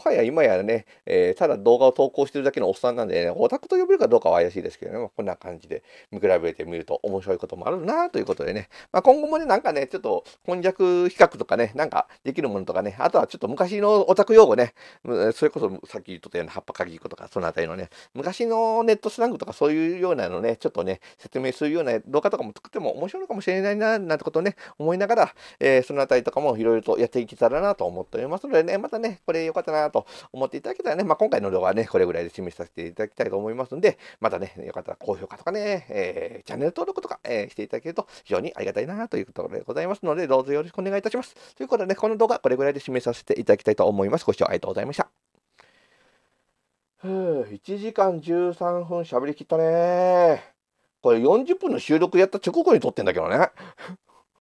[SPEAKER 1] はや今やね、えー、ただ動画を投稿してるだけのおっさんなんで、ね、オタクと呼べるかどうかは怪しいですけどね、こんな感じで見比べてみると面白いこともあるなということでね、まあ、今後もね、なんかね、ちょっと翻訳比較とかね、なんかできるものとかね、あとはちょっと昔のオタク用語ね、それこそさっき言ったような葉っぱかぎとか、そのあたりのね、昔のネットスラングとかそういうようなのね、ちょっとね、説明するような動画とかも作っても面白いのかもしれないな、なんてことをね、思いながら、えー、そのあたりとかもいろいろとやっていけたらなと思っておりますのでね、またね、これ良かったなと思っていただけたらね、まあ、今回の動画はね、これぐらいで示させていただきたいと思いますので、またね、よかったら高評価とかね、えー、チャンネル登録とか、えー、していただけると非常にありがたいなというところでございますので、どうぞよろしくお願いいたします。ということでね、この動画これぐらいで示させていただきたいと思います。ご視聴ありがとうございました。ふう1時間13分喋りきったねこれ40分の収録やった直後に撮ってんだけどね。